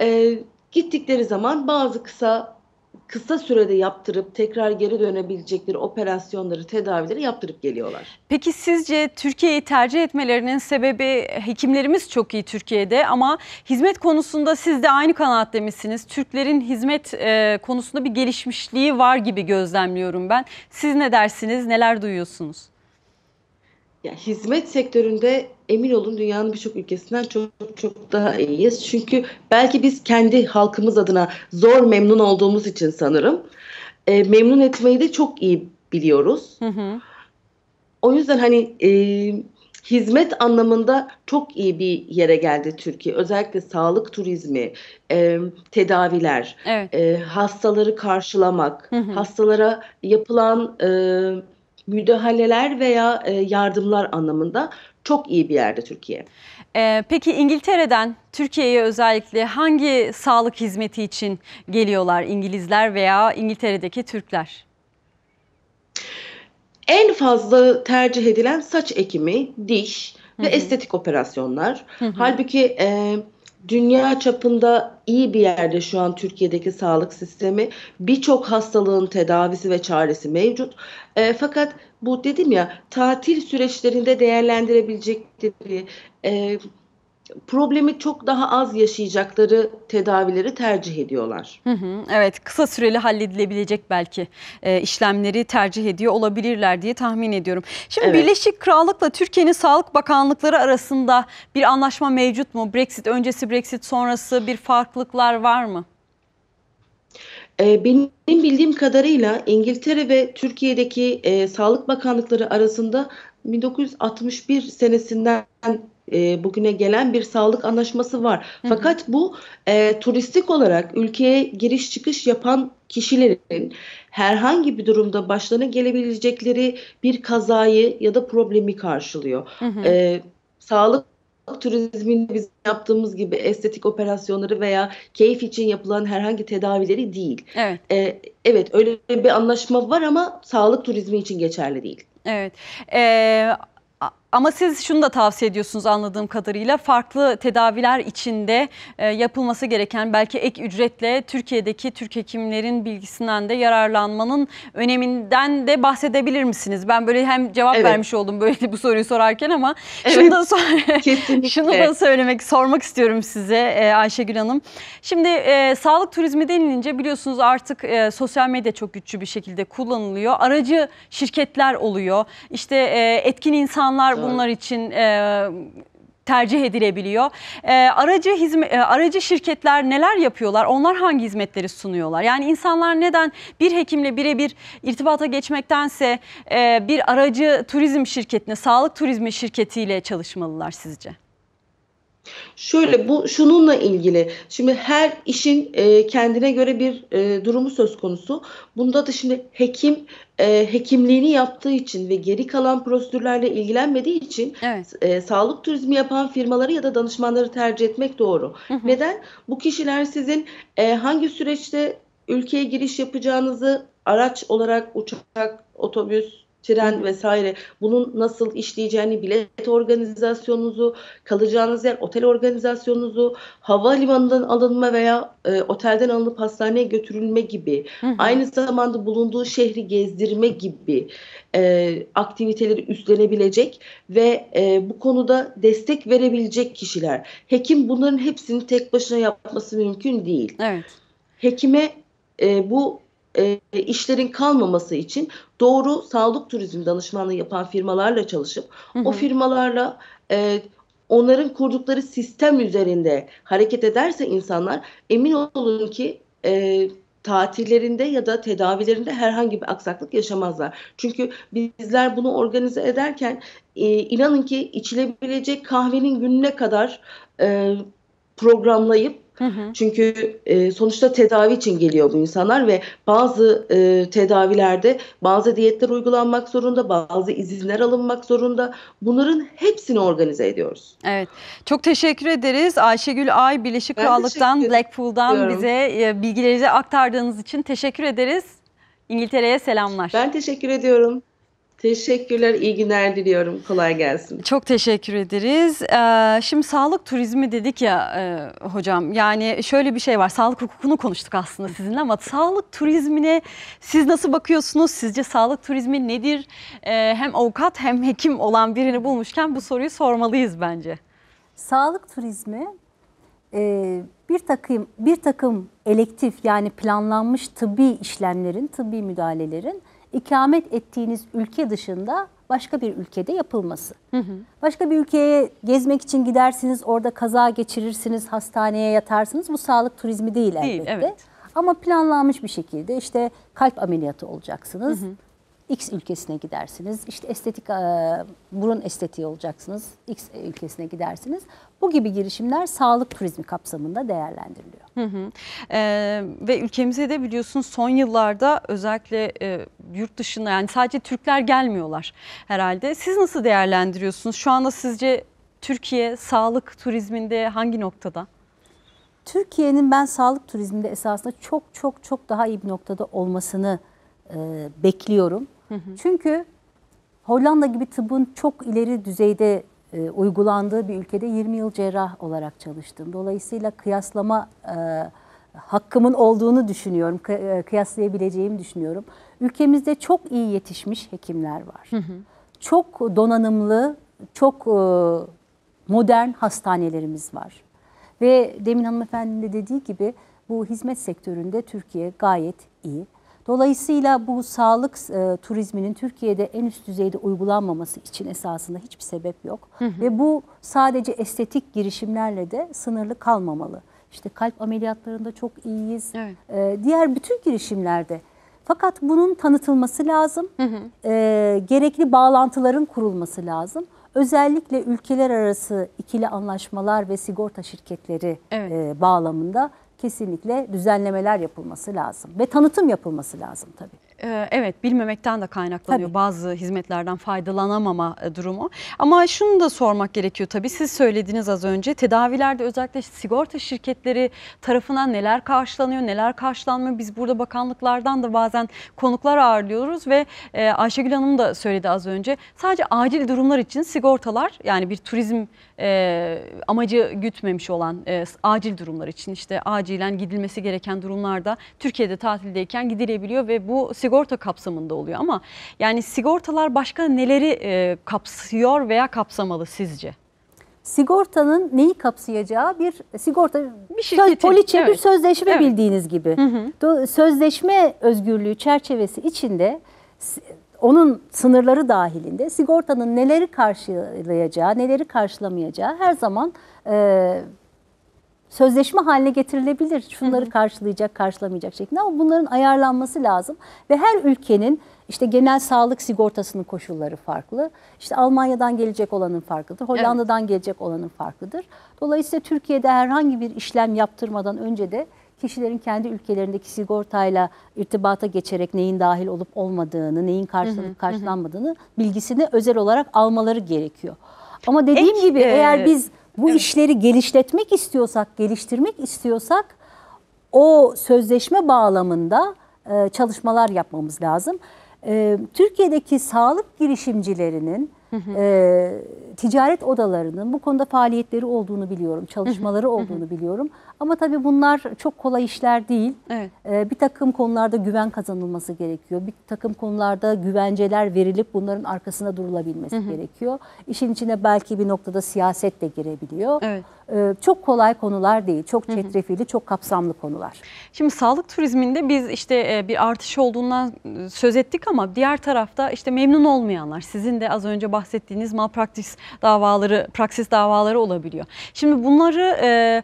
E, gittikleri zaman bazı kısa kısa sürede yaptırıp tekrar geri dönebilecekleri operasyonları, tedavileri yaptırıp geliyorlar. Peki sizce Türkiye'yi tercih etmelerinin sebebi hekimlerimiz çok iyi Türkiye'de ama hizmet konusunda siz de aynı kanaat demişsiniz. Türklerin hizmet e, konusunda bir gelişmişliği var gibi gözlemliyorum ben. Siz ne dersiniz? Neler duyuyorsunuz? Ya, hizmet sektöründe emin olun dünyanın birçok ülkesinden çok çok daha iyiyiz. Çünkü belki biz kendi halkımız adına zor memnun olduğumuz için sanırım e, memnun etmeyi de çok iyi biliyoruz. Hı hı. O yüzden hani e, hizmet anlamında çok iyi bir yere geldi Türkiye. Özellikle sağlık turizmi, e, tedaviler, evet. e, hastaları karşılamak, hı hı. hastalara yapılan... E, müdahaleler veya e, yardımlar anlamında çok iyi bir yerde Türkiye. Ee, peki İngiltere'den Türkiye'ye özellikle hangi sağlık hizmeti için geliyorlar İngilizler veya İngiltere'deki Türkler? En fazla tercih edilen saç ekimi, diş ve hı hı. estetik operasyonlar. Hı hı. Halbuki e, dünya çapında iyi bir yerde şu an Türkiye'deki sağlık sistemi. Birçok hastalığın tedavisi ve çaresi mevcut. E, fakat bu dedim ya tatil süreçlerinde değerlendirebilecekleri, e, problemi çok daha az yaşayacakları tedavileri tercih ediyorlar. Hı hı, evet kısa süreli halledilebilecek belki e, işlemleri tercih ediyor olabilirler diye tahmin ediyorum. Şimdi evet. Birleşik Krallık'la Türkiye'nin Sağlık Bakanlıkları arasında bir anlaşma mevcut mu? Brexit öncesi Brexit sonrası bir farklılıklar var mı? E, benim bildiğim kadarıyla İngiltere ve Türkiye'deki e, Sağlık Bakanlıkları arasında 1961 senesinden e, bugüne gelen bir sağlık anlaşması var. Hı-hı. Fakat bu e, turistik olarak ülkeye giriş çıkış yapan kişilerin herhangi bir durumda başlarına gelebilecekleri bir kazayı ya da problemi karşılıyor. Hı hı. E, sağlık turizminde biz yaptığımız gibi estetik operasyonları veya keyif için yapılan herhangi tedavileri değil. Evet. E, evet öyle bir anlaşma var ama sağlık turizmi için geçerli değil. Evet. Ee, ama siz şunu da tavsiye ediyorsunuz anladığım kadarıyla farklı tedaviler içinde e, yapılması gereken belki ek ücretle Türkiye'deki Türk hekimlerin bilgisinden de yararlanmanın öneminden de bahsedebilir misiniz? Ben böyle hem cevap evet. vermiş oldum böyle bu soruyu sorarken ama evet, şunu da sor şunu da söylemek sormak istiyorum size e, Ayşegül Hanım. Şimdi e, sağlık turizmi denilince biliyorsunuz artık e, sosyal medya çok güçlü bir şekilde kullanılıyor. Aracı şirketler oluyor. İşte e, etkin insanlar bunlar için e, tercih edilebiliyor. E, aracı hizme, e, aracı şirketler neler yapıyorlar? Onlar hangi hizmetleri sunuyorlar? Yani insanlar neden bir hekimle birebir irtibata geçmektense e, bir aracı turizm şirketine, sağlık turizmi şirketiyle çalışmalılar sizce? Şöyle bu şununla ilgili. Şimdi her işin e, kendine göre bir e, durumu söz konusu. Bunda da şimdi hekim e, hekimliğini yaptığı için ve geri kalan prosedürlerle ilgilenmediği için evet. e, sağlık turizmi yapan firmaları ya da danışmanları tercih etmek doğru. Hı hı. Neden? Bu kişiler sizin e, hangi süreçte ülkeye giriş yapacağınızı araç olarak uçak, otobüs, tren vesaire bunun nasıl işleyeceğini, bilet organizasyonunuzu, kalacağınız yer, otel organizasyonunuzu, havalimanından alınma veya e, otelden alınıp hastaneye götürülme gibi, hı hı. aynı zamanda bulunduğu şehri gezdirme gibi e, aktiviteleri üstlenebilecek ve e, bu konuda destek verebilecek kişiler. Hekim bunların hepsini tek başına yapması mümkün değil. Evet. Hekime e, bu e, işlerin kalmaması için doğru sağlık turizm danışmanlığı yapan firmalarla çalışıp hı hı. o firmalarla e, onların kurdukları sistem üzerinde hareket ederse insanlar emin olun ki e, tatillerinde ya da tedavilerinde herhangi bir aksaklık yaşamazlar. Çünkü bizler bunu organize ederken e, inanın ki içilebilecek kahvenin gününe kadar e, programlayıp Hı hı. Çünkü e, sonuçta tedavi için geliyor bu insanlar ve bazı e, tedavilerde bazı diyetler uygulanmak zorunda, bazı izinler alınmak zorunda. Bunların hepsini organize ediyoruz. Evet. Çok teşekkür ederiz. Ayşegül Ay Birleşik Krallık'tan Blackpool'dan ediyorum. bize e, bilgilerinizi aktardığınız için teşekkür ederiz. İngiltere'ye selamlar. Ben teşekkür ediyorum. Teşekkürler, iyi günler diliyorum. Kolay gelsin. Çok teşekkür ederiz. Ee, şimdi sağlık turizmi dedik ya e, hocam. Yani şöyle bir şey var. Sağlık hukukunu konuştuk aslında sizinle ama sağlık turizmine siz nasıl bakıyorsunuz? Sizce sağlık turizmi nedir? Ee, hem avukat hem hekim olan birini bulmuşken bu soruyu sormalıyız bence. Sağlık turizmi e, bir takım bir takım elektif yani planlanmış tıbbi işlemlerin, tıbbi müdahalelerin ikamet ettiğiniz ülke dışında başka bir ülkede yapılması. Hı hı. Başka bir ülkeye gezmek için gidersiniz, orada kaza geçirirsiniz, hastaneye yatarsınız. Bu sağlık turizmi değil, değil Evet. Ama planlanmış bir şekilde işte kalp ameliyatı olacaksınız. Hı hı X ülkesine gidersiniz. İşte estetik e, burun estetiği olacaksınız. X ülkesine gidersiniz. Bu gibi girişimler sağlık turizmi kapsamında değerlendiriliyor. Hı hı. Ee, ve ülkemize de biliyorsun son yıllarda özellikle e, yurt dışına yani sadece Türkler gelmiyorlar herhalde. Siz nasıl değerlendiriyorsunuz? Şu anda sizce Türkiye sağlık turizminde hangi noktada? Türkiye'nin ben sağlık turizminde esasında çok çok çok daha iyi bir noktada olmasını e, bekliyorum. Çünkü Hollanda gibi tıbbın çok ileri düzeyde e, uygulandığı bir ülkede 20 yıl cerrah olarak çalıştım. Dolayısıyla kıyaslama e, hakkımın olduğunu düşünüyorum, e, kıyaslayabileceğimi düşünüyorum. Ülkemizde çok iyi yetişmiş hekimler var. Çok donanımlı, çok e, modern hastanelerimiz var. Ve demin hanımefendi de dediği gibi bu hizmet sektöründe Türkiye gayet iyi. Dolayısıyla bu sağlık e, turizminin Türkiye'de en üst düzeyde uygulanmaması için esasında hiçbir sebep yok. Hı hı. Ve bu sadece estetik girişimlerle de sınırlı kalmamalı. İşte kalp ameliyatlarında çok iyiyiz. Evet. E, diğer bütün girişimlerde. Fakat bunun tanıtılması lazım. Hı hı. E, gerekli bağlantıların kurulması lazım. Özellikle ülkeler arası ikili anlaşmalar ve sigorta şirketleri evet. e, bağlamında kesinlikle düzenlemeler yapılması lazım ve tanıtım yapılması lazım tabii. Ee, evet bilmemekten de kaynaklanıyor tabii. bazı hizmetlerden faydalanamama e, durumu. Ama şunu da sormak gerekiyor tabii siz söylediniz az önce tedavilerde özellikle sigorta şirketleri tarafından neler karşılanıyor neler karşılanmıyor. Biz burada bakanlıklardan da bazen konuklar ağırlıyoruz ve e, Ayşegül Hanım da söyledi az önce sadece acil durumlar için sigortalar yani bir turizm e, amacı gütmemiş olan e, acil durumlar için işte acilen gidilmesi gereken durumlarda Türkiye'de tatildeyken gidilebiliyor ve bu sigorta kapsamında oluyor. Ama yani sigortalar başka neleri e, kapsıyor veya kapsamalı sizce? sigortanın neyi kapsayacağı bir sigorta bir şirketin, poliçe evet. bir sözleşme evet. bildiğiniz gibi. Hı hı. Sözleşme özgürlüğü çerçevesi içinde onun sınırları dahilinde sigortanın neleri karşılayacağı, neleri karşılamayacağı her zaman e, sözleşme haline getirilebilir. Şunları hı hı. karşılayacak, karşılamayacak şeklinde ama bunların ayarlanması lazım. Ve her ülkenin işte genel sağlık sigortasının koşulları farklı. İşte Almanya'dan gelecek olanın farklıdır. Hollanda'dan evet. gelecek olanın farklıdır. Dolayısıyla Türkiye'de herhangi bir işlem yaptırmadan önce de kişilerin kendi ülkelerindeki sigortayla irtibata geçerek neyin dahil olup olmadığını, neyin karşılanıp karşılanmadığını bilgisini özel olarak almaları gerekiyor. Ama dediğim Ek, gibi eğer e, biz bu evet. işleri geliştirmek istiyorsak, geliştirmek istiyorsak o sözleşme bağlamında e, çalışmalar yapmamız lazım. E, Türkiye'deki sağlık girişimcilerinin e, ticaret odalarının bu konuda faaliyetleri olduğunu biliyorum, çalışmaları olduğunu biliyorum. Ama tabii bunlar çok kolay işler değil. Evet. E, bir takım konularda güven kazanılması gerekiyor. Bir takım konularda güvenceler verilip bunların arkasına durulabilmesi gerekiyor. İşin içine belki bir noktada siyaset de girebiliyor. Evet. E, çok kolay konular değil, çok çetrefilli, çok kapsamlı konular. Şimdi sağlık turizminde biz işte bir artış olduğundan söz ettik ama diğer tarafta işte memnun olmayanlar, sizin de az önce bahsettiğiniz malpraktis davaları, praksis davaları olabiliyor. Şimdi bunları e,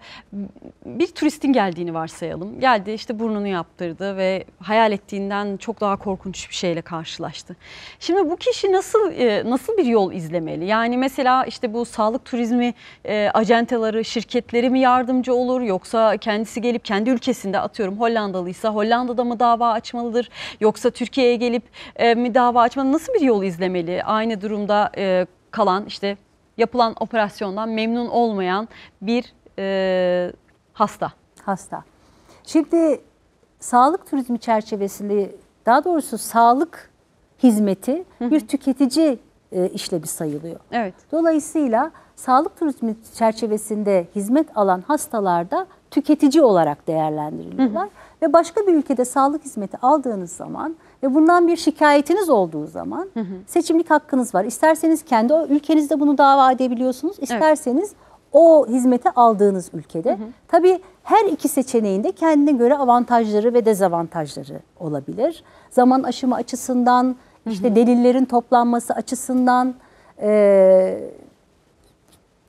bir turistin geldiğini varsayalım. Geldi işte burnunu yaptırdı ve hayal ettiğinden çok daha korkunç bir şeyle karşılaştı. Şimdi bu kişi nasıl e, nasıl bir yol izlemeli? Yani mesela işte bu sağlık turizmi e, ajantaları, şirketleri mi yardımcı olur yoksa kendisi gelip kendi ülkesinde atıyorum Hollandalıysa Hollanda'da mı dava açmalıdır yoksa Türkiye'ye gelip e, mi dava açmalı? Nasıl bir yol izlemeli? Aynı durumda e, kalan işte yapılan operasyondan memnun olmayan bir e, hasta. Hasta. Şimdi sağlık turizmi çerçevesinde daha doğrusu sağlık hizmeti bir tüketici e, işlevi sayılıyor. Evet. Dolayısıyla sağlık turizmi çerçevesinde hizmet alan hastalarda tüketici olarak değerlendiriliyorlar. Hı hı. Ve başka bir ülkede sağlık hizmeti aldığınız zaman ve bundan bir şikayetiniz olduğu zaman hı hı. seçimlik hakkınız var. İsterseniz kendi o ülkenizde bunu dava edebiliyorsunuz, İsterseniz evet. o hizmete aldığınız ülkede. Hı hı. Tabii her iki seçeneğinde kendine göre avantajları ve dezavantajları olabilir. Zaman aşımı açısından, işte hı hı. delillerin toplanması açısından, e,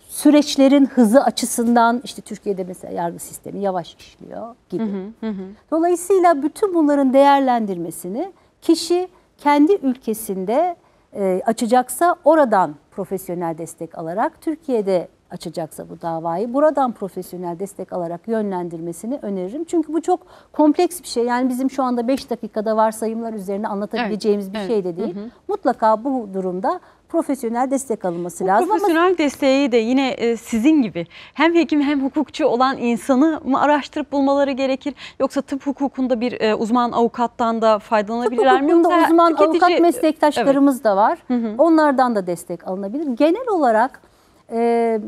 süreçlerin hızı açısından işte Türkiye'de mesela yargı sistemi yavaş işliyor gibi. Hı hı hı. Dolayısıyla bütün bunların değerlendirmesini Kişi kendi ülkesinde e, açacaksa oradan profesyonel destek alarak, Türkiye'de açacaksa bu davayı buradan profesyonel destek alarak yönlendirmesini öneririm. Çünkü bu çok kompleks bir şey. Yani bizim şu anda 5 dakikada varsayımlar üzerine anlatabileceğimiz evet, bir evet. şey de değil. Hı hı. Mutlaka bu durumda profesyonel destek alınması Bu lazım. Profesyonel ama... desteği de yine e, sizin gibi hem hekim hem hukukçu olan insanı mı araştırıp bulmaları gerekir? Yoksa tıp hukukunda bir e, uzman avukattan da faydalanabilirler mi? Tıp hukukunda Yoksa uzman tüketici... avukat meslektaşlarımız evet. da var. Hı hı. Onlardan da destek alınabilir. Genel olarak e,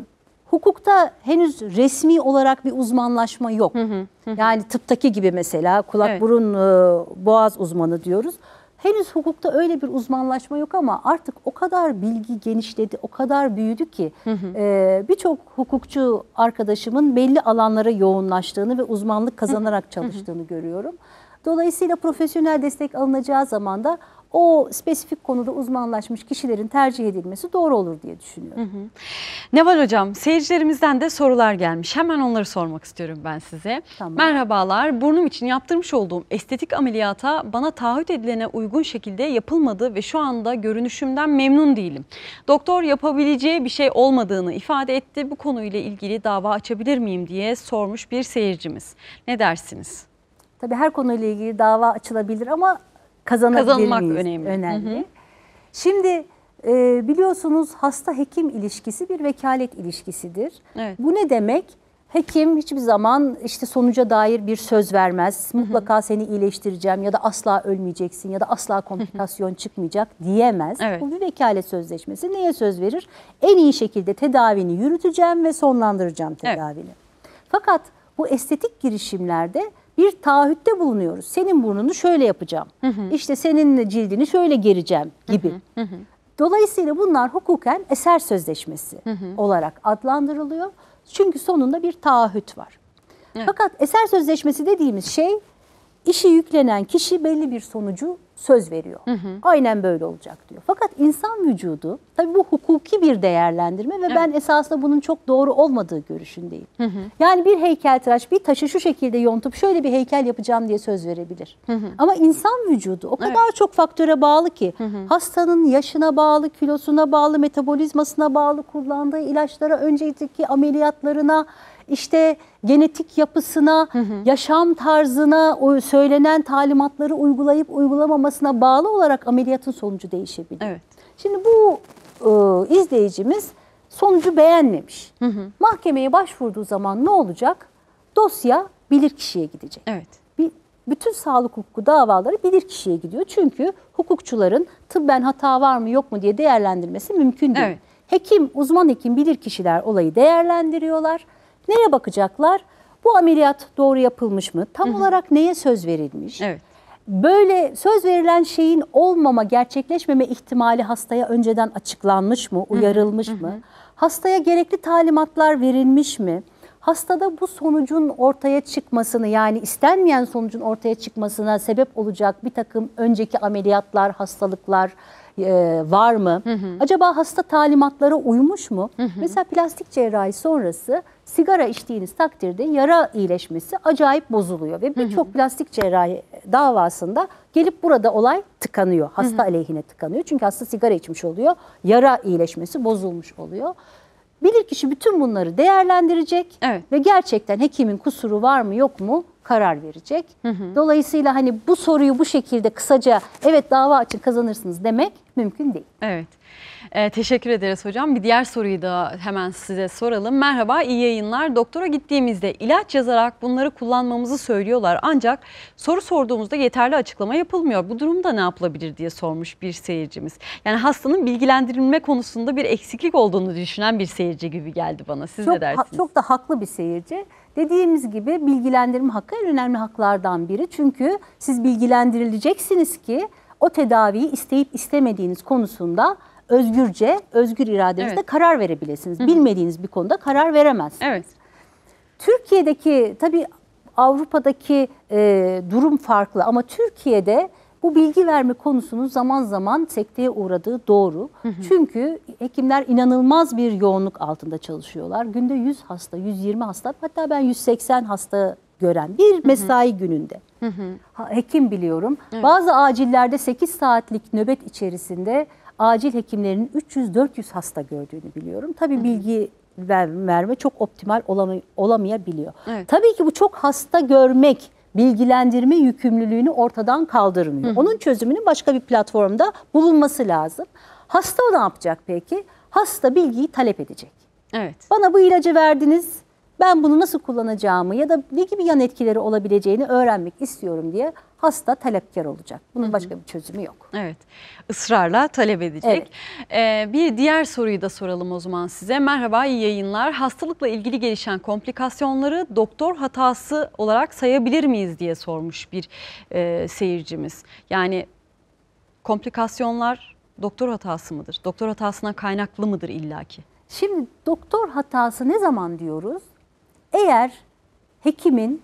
hukukta henüz resmi olarak bir uzmanlaşma yok. Hı hı. Hı. Yani tıptaki gibi mesela kulak evet. burun e, boğaz uzmanı diyoruz. Henüz hukukta öyle bir uzmanlaşma yok ama artık o kadar bilgi genişledi, o kadar büyüdü ki e, birçok hukukçu arkadaşımın belli alanlara yoğunlaştığını ve uzmanlık kazanarak çalıştığını görüyorum. Dolayısıyla profesyonel destek alınacağı zaman da o spesifik konuda uzmanlaşmış kişilerin tercih edilmesi doğru olur diye düşünüyorum. Hı hı. Neval Hocam seyircilerimizden de sorular gelmiş. Hemen onları sormak istiyorum ben size. Tamam. Merhabalar burnum için yaptırmış olduğum estetik ameliyata bana taahhüt edilene uygun şekilde yapılmadı ve şu anda görünüşümden memnun değilim. Doktor yapabileceği bir şey olmadığını ifade etti. Bu konuyla ilgili dava açabilir miyim diye sormuş bir seyircimiz. Ne dersiniz? Tabii her konuyla ilgili dava açılabilir ama kazanabilir Kazanmak miyiz? önemli. önemli. Hı hı. Şimdi e, biliyorsunuz hasta hekim ilişkisi bir vekalet ilişkisidir. Evet. Bu ne demek? Hekim hiçbir zaman işte sonuca dair bir söz vermez. Mutlaka seni iyileştireceğim ya da asla ölmeyeceksin ya da asla komplikasyon çıkmayacak diyemez. Evet. Bu bir vekalet sözleşmesi. Neye söz verir? En iyi şekilde tedavini yürüteceğim ve sonlandıracağım tedavini. Evet. Fakat bu estetik girişimlerde bir taahhütte bulunuyoruz. Senin burnunu şöyle yapacağım. Hı hı. İşte senin cildini şöyle gereceğim gibi. Hı hı hı. Dolayısıyla bunlar hukuken eser sözleşmesi hı hı. olarak adlandırılıyor. Çünkü sonunda bir taahhüt var. Evet. Fakat eser sözleşmesi dediğimiz şey işi yüklenen kişi belli bir sonucu söz veriyor. Hı hı. Aynen böyle olacak diyor. Fakat insan vücudu tabii bu hukuki bir değerlendirme ve evet. ben esasında bunun çok doğru olmadığı görüşündeyim. Hı hı. Yani bir heykeltıraş bir taşı şu şekilde yontup şöyle bir heykel yapacağım diye söz verebilir. Hı hı. Ama insan vücudu o kadar evet. çok faktöre bağlı ki hı hı. hastanın yaşına bağlı, kilosuna bağlı, metabolizmasına bağlı, kullandığı ilaçlara, önceki ameliyatlarına işte genetik yapısına, hı hı. yaşam tarzına, o söylenen talimatları uygulayıp uygulamamasına bağlı olarak ameliyatın sonucu değişebilir. Evet. Şimdi bu e, izleyicimiz sonucu beğenmemiş. Hı hı. Mahkemeye başvurduğu zaman ne olacak? Dosya bilirkişiye gidecek. Evet. bütün sağlık hukuku davaları bilir kişiye gidiyor. Çünkü hukukçuların tıbben hata var mı yok mu diye değerlendirmesi mümkün değil. Evet. Hekim, uzman hekim, bilir kişiler olayı değerlendiriyorlar Neye bakacaklar? Bu ameliyat doğru yapılmış mı? Tam Hı -hı. olarak neye söz verilmiş? Evet. Böyle söz verilen şeyin olmama, gerçekleşmeme ihtimali hastaya önceden açıklanmış mı, uyarılmış Hı -hı. mı? Hastaya gerekli talimatlar verilmiş mi? Hastada bu sonucun ortaya çıkmasını yani istenmeyen sonucun ortaya çıkmasına sebep olacak bir takım önceki ameliyatlar, hastalıklar, e, var mı? Hı hı. Acaba hasta talimatlara uymuş mu? Hı hı. Mesela plastik cerrahi sonrası sigara içtiğiniz takdirde yara iyileşmesi acayip bozuluyor ve birçok plastik cerrahi davasında gelip burada olay tıkanıyor. Hasta hı hı. aleyhine tıkanıyor. Çünkü hasta sigara içmiş oluyor. Yara iyileşmesi bozulmuş oluyor. Bilir kişi bütün bunları değerlendirecek evet. ve gerçekten hekimin kusuru var mı yok mu karar verecek. Hı hı. Dolayısıyla hani bu soruyu bu şekilde kısaca evet dava açın kazanırsınız demek mümkün değil. Evet. Ee, teşekkür ederiz hocam. Bir diğer soruyu da hemen size soralım. Merhaba, iyi yayınlar. Doktora gittiğimizde ilaç yazarak bunları kullanmamızı söylüyorlar. Ancak soru sorduğumuzda yeterli açıklama yapılmıyor. Bu durumda ne yapılabilir diye sormuş bir seyircimiz. Yani hastanın bilgilendirilme konusunda bir eksiklik olduğunu düşünen bir seyirci gibi geldi bana. Siz çok, ne dersiniz? Çok da haklı bir seyirci. Dediğimiz gibi bilgilendirme hakkı en önemli haklardan biri. Çünkü siz bilgilendirileceksiniz ki o tedaviyi isteyip istemediğiniz konusunda özgürce, özgür iradenizle evet. karar verebilirsiniz. Hı hı. Bilmediğiniz bir konuda karar veremezsiniz. Evet. Türkiye'deki tabii Avrupa'daki e, durum farklı ama Türkiye'de bu bilgi verme konusunun zaman zaman sekteye uğradığı doğru. Hı hı. Çünkü hekimler inanılmaz bir yoğunluk altında çalışıyorlar. Günde 100 hasta, 120 hasta hatta ben 180 hasta gören bir mesai hı hı. gününde. Hı hı. Hekim biliyorum. Evet. Bazı acillerde 8 saatlik nöbet içerisinde acil hekimlerin 300-400 hasta gördüğünü biliyorum. Tabii hı hı. bilgi verme çok optimal olamayabiliyor. Evet. Tabii ki bu çok hasta görmek bilgilendirme yükümlülüğünü ortadan kaldırmıyor. Hı hı. Onun çözümünün başka bir platformda bulunması lazım. Hasta ne yapacak peki? Hasta bilgiyi talep edecek. Evet. Bana bu ilacı verdiniz ben bunu nasıl kullanacağımı ya da ne gibi yan etkileri olabileceğini öğrenmek istiyorum diye hasta talepkar olacak. Bunun başka bir çözümü yok. Evet ısrarla talep edecek. Evet. Ee, bir diğer soruyu da soralım o zaman size. Merhaba iyi yayınlar. Hastalıkla ilgili gelişen komplikasyonları doktor hatası olarak sayabilir miyiz diye sormuş bir e, seyircimiz. Yani komplikasyonlar doktor hatası mıdır? Doktor hatasına kaynaklı mıdır illaki? Şimdi doktor hatası ne zaman diyoruz? Eğer hekimin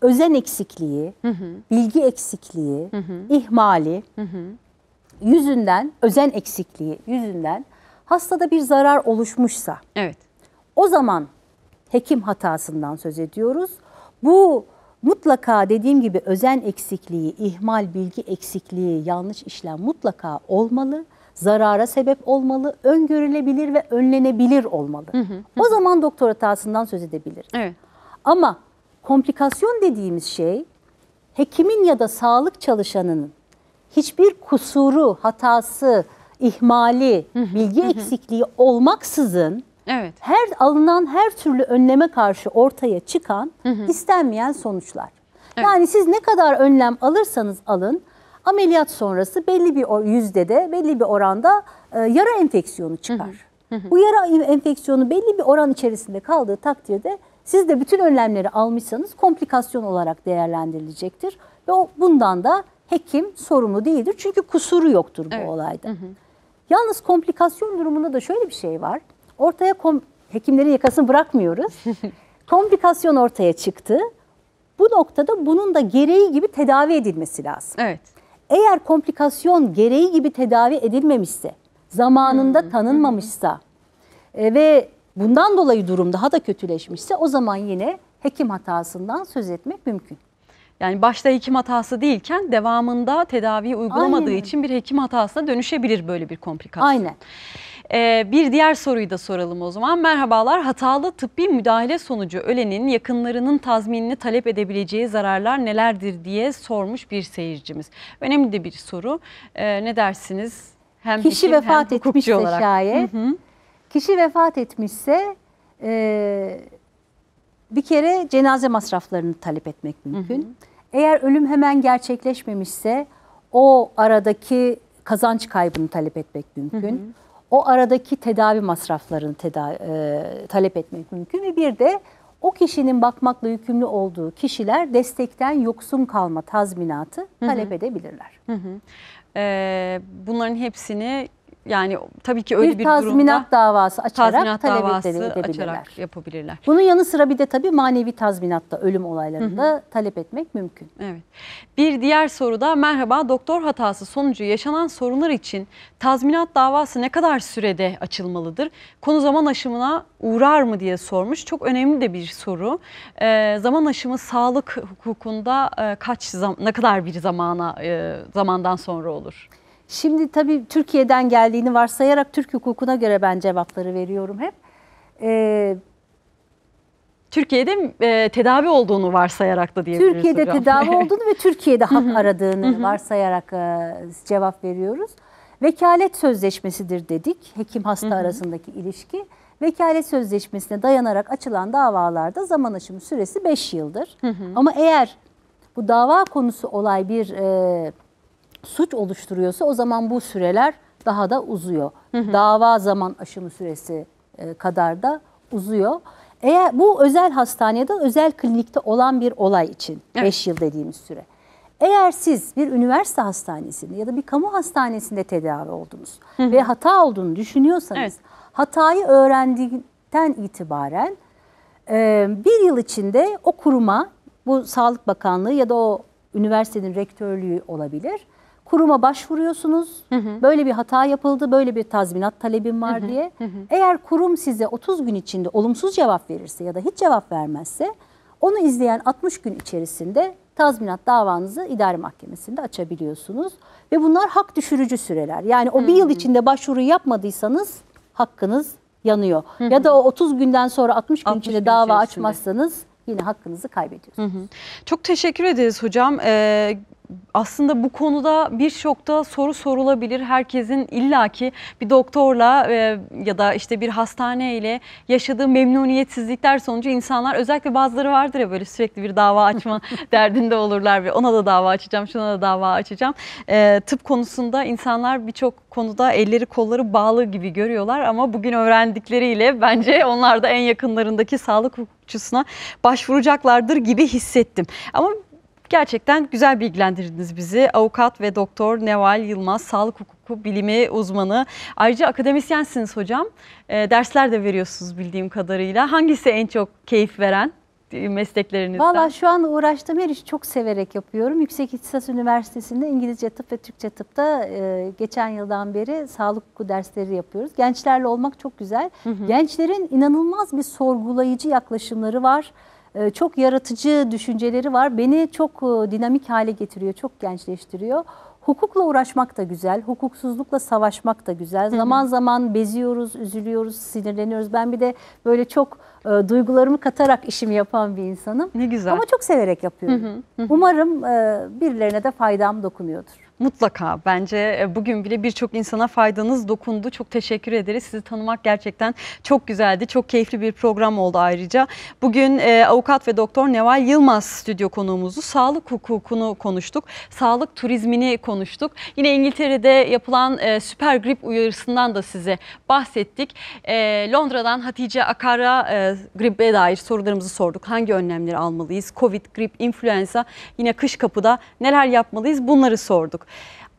özen eksikliği, hı hı. bilgi eksikliği, hı hı. ihmali hı hı. yüzünden, özen eksikliği yüzünden hastada bir zarar oluşmuşsa, evet. o zaman hekim hatasından söz ediyoruz. Bu Mutlaka dediğim gibi özen eksikliği, ihmal, bilgi eksikliği, yanlış işlem mutlaka olmalı. Zarara sebep olmalı, öngörülebilir ve önlenebilir olmalı. Hı hı, hı. O zaman doktor hatasından söz edebilir. Evet. Ama komplikasyon dediğimiz şey hekimin ya da sağlık çalışanının hiçbir kusuru, hatası, ihmali, bilgi eksikliği olmaksızın Evet. Her alınan her türlü önleme karşı ortaya çıkan hı hı. istenmeyen sonuçlar. Evet. Yani siz ne kadar önlem alırsanız alın ameliyat sonrası belli bir yüzde de, belli bir oranda e, yara enfeksiyonu çıkar. Hı hı. Bu yara enfeksiyonu belli bir oran içerisinde kaldığı takdirde siz de bütün önlemleri almışsanız komplikasyon olarak değerlendirilecektir. Ve o bundan da hekim sorumlu değildir. Çünkü kusuru yoktur bu evet. olayda. Hı hı. Yalnız komplikasyon durumunda da şöyle bir şey var. Ortaya kom hekimlerin yakasını bırakmıyoruz. Komplikasyon ortaya çıktı. Bu noktada bunun da gereği gibi tedavi edilmesi lazım. Evet. Eğer komplikasyon gereği gibi tedavi edilmemişse, zamanında hmm. tanınmamışsa e, ve bundan dolayı durum daha da kötüleşmişse o zaman yine hekim hatasından söz etmek mümkün. Yani başta hekim hatası değilken devamında tedaviyi uygulamadığı Aynen. için bir hekim hatasına dönüşebilir böyle bir komplikasyon. Aynen. Ee, bir diğer soruyu da soralım o zaman. Merhabalar. Hatalı tıbbi müdahale sonucu ölenin yakınlarının tazminini talep edebileceği zararlar nelerdir diye sormuş bir seyircimiz. Önemli de bir soru. Ee, ne dersiniz? Hem kişi fikir, vefat hem etmişse olarak. şayet. Hı hı. Kişi vefat etmişse e, bir kere cenaze masraflarını talep etmek mümkün. Hı hı. Eğer ölüm hemen gerçekleşmemişse o aradaki kazanç kaybını talep etmek mümkün. Hı hı o aradaki tedavi masraflarını tedavi, e, talep etmek mümkün ve bir de o kişinin bakmakla yükümlü olduğu kişiler destekten yoksun kalma tazminatı talep hı hı. edebilirler. Hı hı. Ee, bunların hepsini yani tabii ki öyle bir, bir tazminat durumda, davası açarak tazminat talep davası açarak yapabilirler. Bunun yanı sıra bir de tabii manevi tazminatta ölüm olaylarında Hı -hı. talep etmek mümkün. Evet. Bir diğer soruda merhaba doktor hatası sonucu yaşanan sorunlar için tazminat davası ne kadar sürede açılmalıdır? Konu zaman aşımına uğrar mı diye sormuş. Çok önemli de bir soru. E, zaman aşımı sağlık hukukunda e, kaç ne kadar bir zamana e, zamandan sonra olur? Şimdi tabii Türkiye'den geldiğini varsayarak Türk hukukuna göre ben cevapları veriyorum hep. Ee, Türkiye'de e, tedavi olduğunu varsayarak da diyebiliriz Türkiye'de hocam. tedavi olduğunu ve Türkiye'de hak aradığını varsayarak e, cevap veriyoruz. Vekalet sözleşmesidir dedik. Hekim hasta arasındaki ilişki. Vekalet sözleşmesine dayanarak açılan davalarda zaman aşımı süresi 5 yıldır. Ama eğer bu dava konusu olay bir e, suç oluşturuyorsa o zaman bu süreler daha da uzuyor. Hı hı. Dava zaman aşımı süresi e, kadar da uzuyor. Eğer bu özel hastanede, özel klinikte olan bir olay için 5 evet. yıl dediğimiz süre. Eğer siz bir üniversite hastanesinde ya da bir kamu hastanesinde tedavi oldunuz hı hı. ve hata olduğunu düşünüyorsanız evet. hatayı öğrendikten itibaren e, bir yıl içinde o kuruma bu Sağlık Bakanlığı ya da o üniversitenin rektörlüğü olabilir kuruma başvuruyorsunuz. Hı hı. Böyle bir hata yapıldı, böyle bir tazminat talebim var hı hı. diye. Hı hı. Eğer kurum size 30 gün içinde olumsuz cevap verirse ya da hiç cevap vermezse onu izleyen 60 gün içerisinde tazminat davanızı idare mahkemesinde açabiliyorsunuz. Ve bunlar hak düşürücü süreler. Yani o bir yıl hmm. içinde başvuru yapmadıysanız hakkınız yanıyor. Hı hı. Ya da o 30 günden sonra 60 gün 60 içinde gün dava içerisinde. açmazsanız yine hakkınızı kaybediyorsunuz. Hı hı. Çok teşekkür ederiz hocam. Ee, aslında bu konuda birçok da soru sorulabilir. Herkesin illaki bir doktorla e, ya da işte bir hastaneyle yaşadığı memnuniyetsizlikler sonucu insanlar özellikle bazıları vardır ya böyle sürekli bir dava açma derdinde olurlar ve ona da dava açacağım, şuna da dava açacağım. E, tıp konusunda insanlar birçok konuda elleri kolları bağlı gibi görüyorlar ama bugün öğrendikleriyle bence onlar da en yakınlarındaki sağlık hukukçusuna başvuracaklardır gibi hissettim. Ama Gerçekten güzel bilgilendirdiniz bizi. Avukat ve doktor Neval Yılmaz, sağlık hukuku bilimi uzmanı. Ayrıca akademisyensiniz hocam. E, dersler de veriyorsunuz bildiğim kadarıyla. Hangisi en çok keyif veren? E, mesleklerinizden? Valla şu an uğraştığım her işi çok severek yapıyorum. Yüksek İhtisas Üniversitesi'nde İngilizce tıp ve Türkçe tıpta e, geçen yıldan beri sağlık hukuku dersleri yapıyoruz. Gençlerle olmak çok güzel. Hı hı. Gençlerin inanılmaz bir sorgulayıcı yaklaşımları var. Ee, çok yaratıcı düşünceleri var. Beni çok e, dinamik hale getiriyor, çok gençleştiriyor. Hukukla uğraşmak da güzel, hukuksuzlukla savaşmak da güzel. Zaman zaman beziyoruz, üzülüyoruz, sinirleniyoruz. Ben bir de böyle çok e, duygularımı katarak işimi yapan bir insanım. Ne güzel. Ama çok severek yapıyorum. Umarım e, birilerine de faydam dokunuyordur. Mutlaka bence e, bugün bile birçok insana faydanız dokundu. Çok teşekkür ederiz. Sizi tanımak gerçekten çok güzeldi. Çok keyifli bir program oldu ayrıca. Bugün e, avukat ve doktor Neval Yılmaz stüdyo konuğumuzu sağlık hukukunu konuştuk. Sağlık turizmini konuştuk. Yine İngiltere'de yapılan e, süper grip uyarısından da size bahsettik. E, Londra'dan Hatice Akar'a e, gribe dair sorularımızı sorduk. Hangi önlemleri almalıyız? Covid, grip, influenza yine kış kapıda neler yapmalıyız? Bunları sorduk.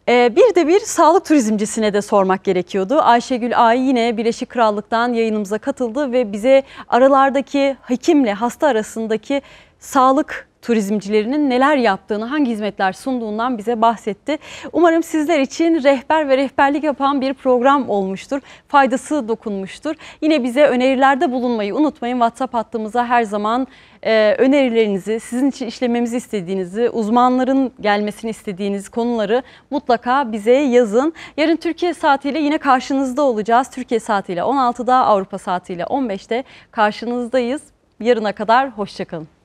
Ee, bir de bir sağlık turizmcisine de sormak gerekiyordu. Ayşegül Ay yine Birleşik Krallık'tan yayınımıza katıldı ve bize aralardaki hekimle hasta arasındaki sağlık turizmcilerinin neler yaptığını, hangi hizmetler sunduğundan bize bahsetti. Umarım sizler için rehber ve rehberlik yapan bir program olmuştur. Faydası dokunmuştur. Yine bize önerilerde bulunmayı unutmayın. WhatsApp hattımıza her zaman e, önerilerinizi, sizin için işlememizi istediğinizi, uzmanların gelmesini istediğiniz konuları mutlaka bize yazın. Yarın Türkiye saatiyle yine karşınızda olacağız. Türkiye saatiyle 16'da, Avrupa saatiyle 15'te karşınızdayız. Yarına kadar hoşçakalın.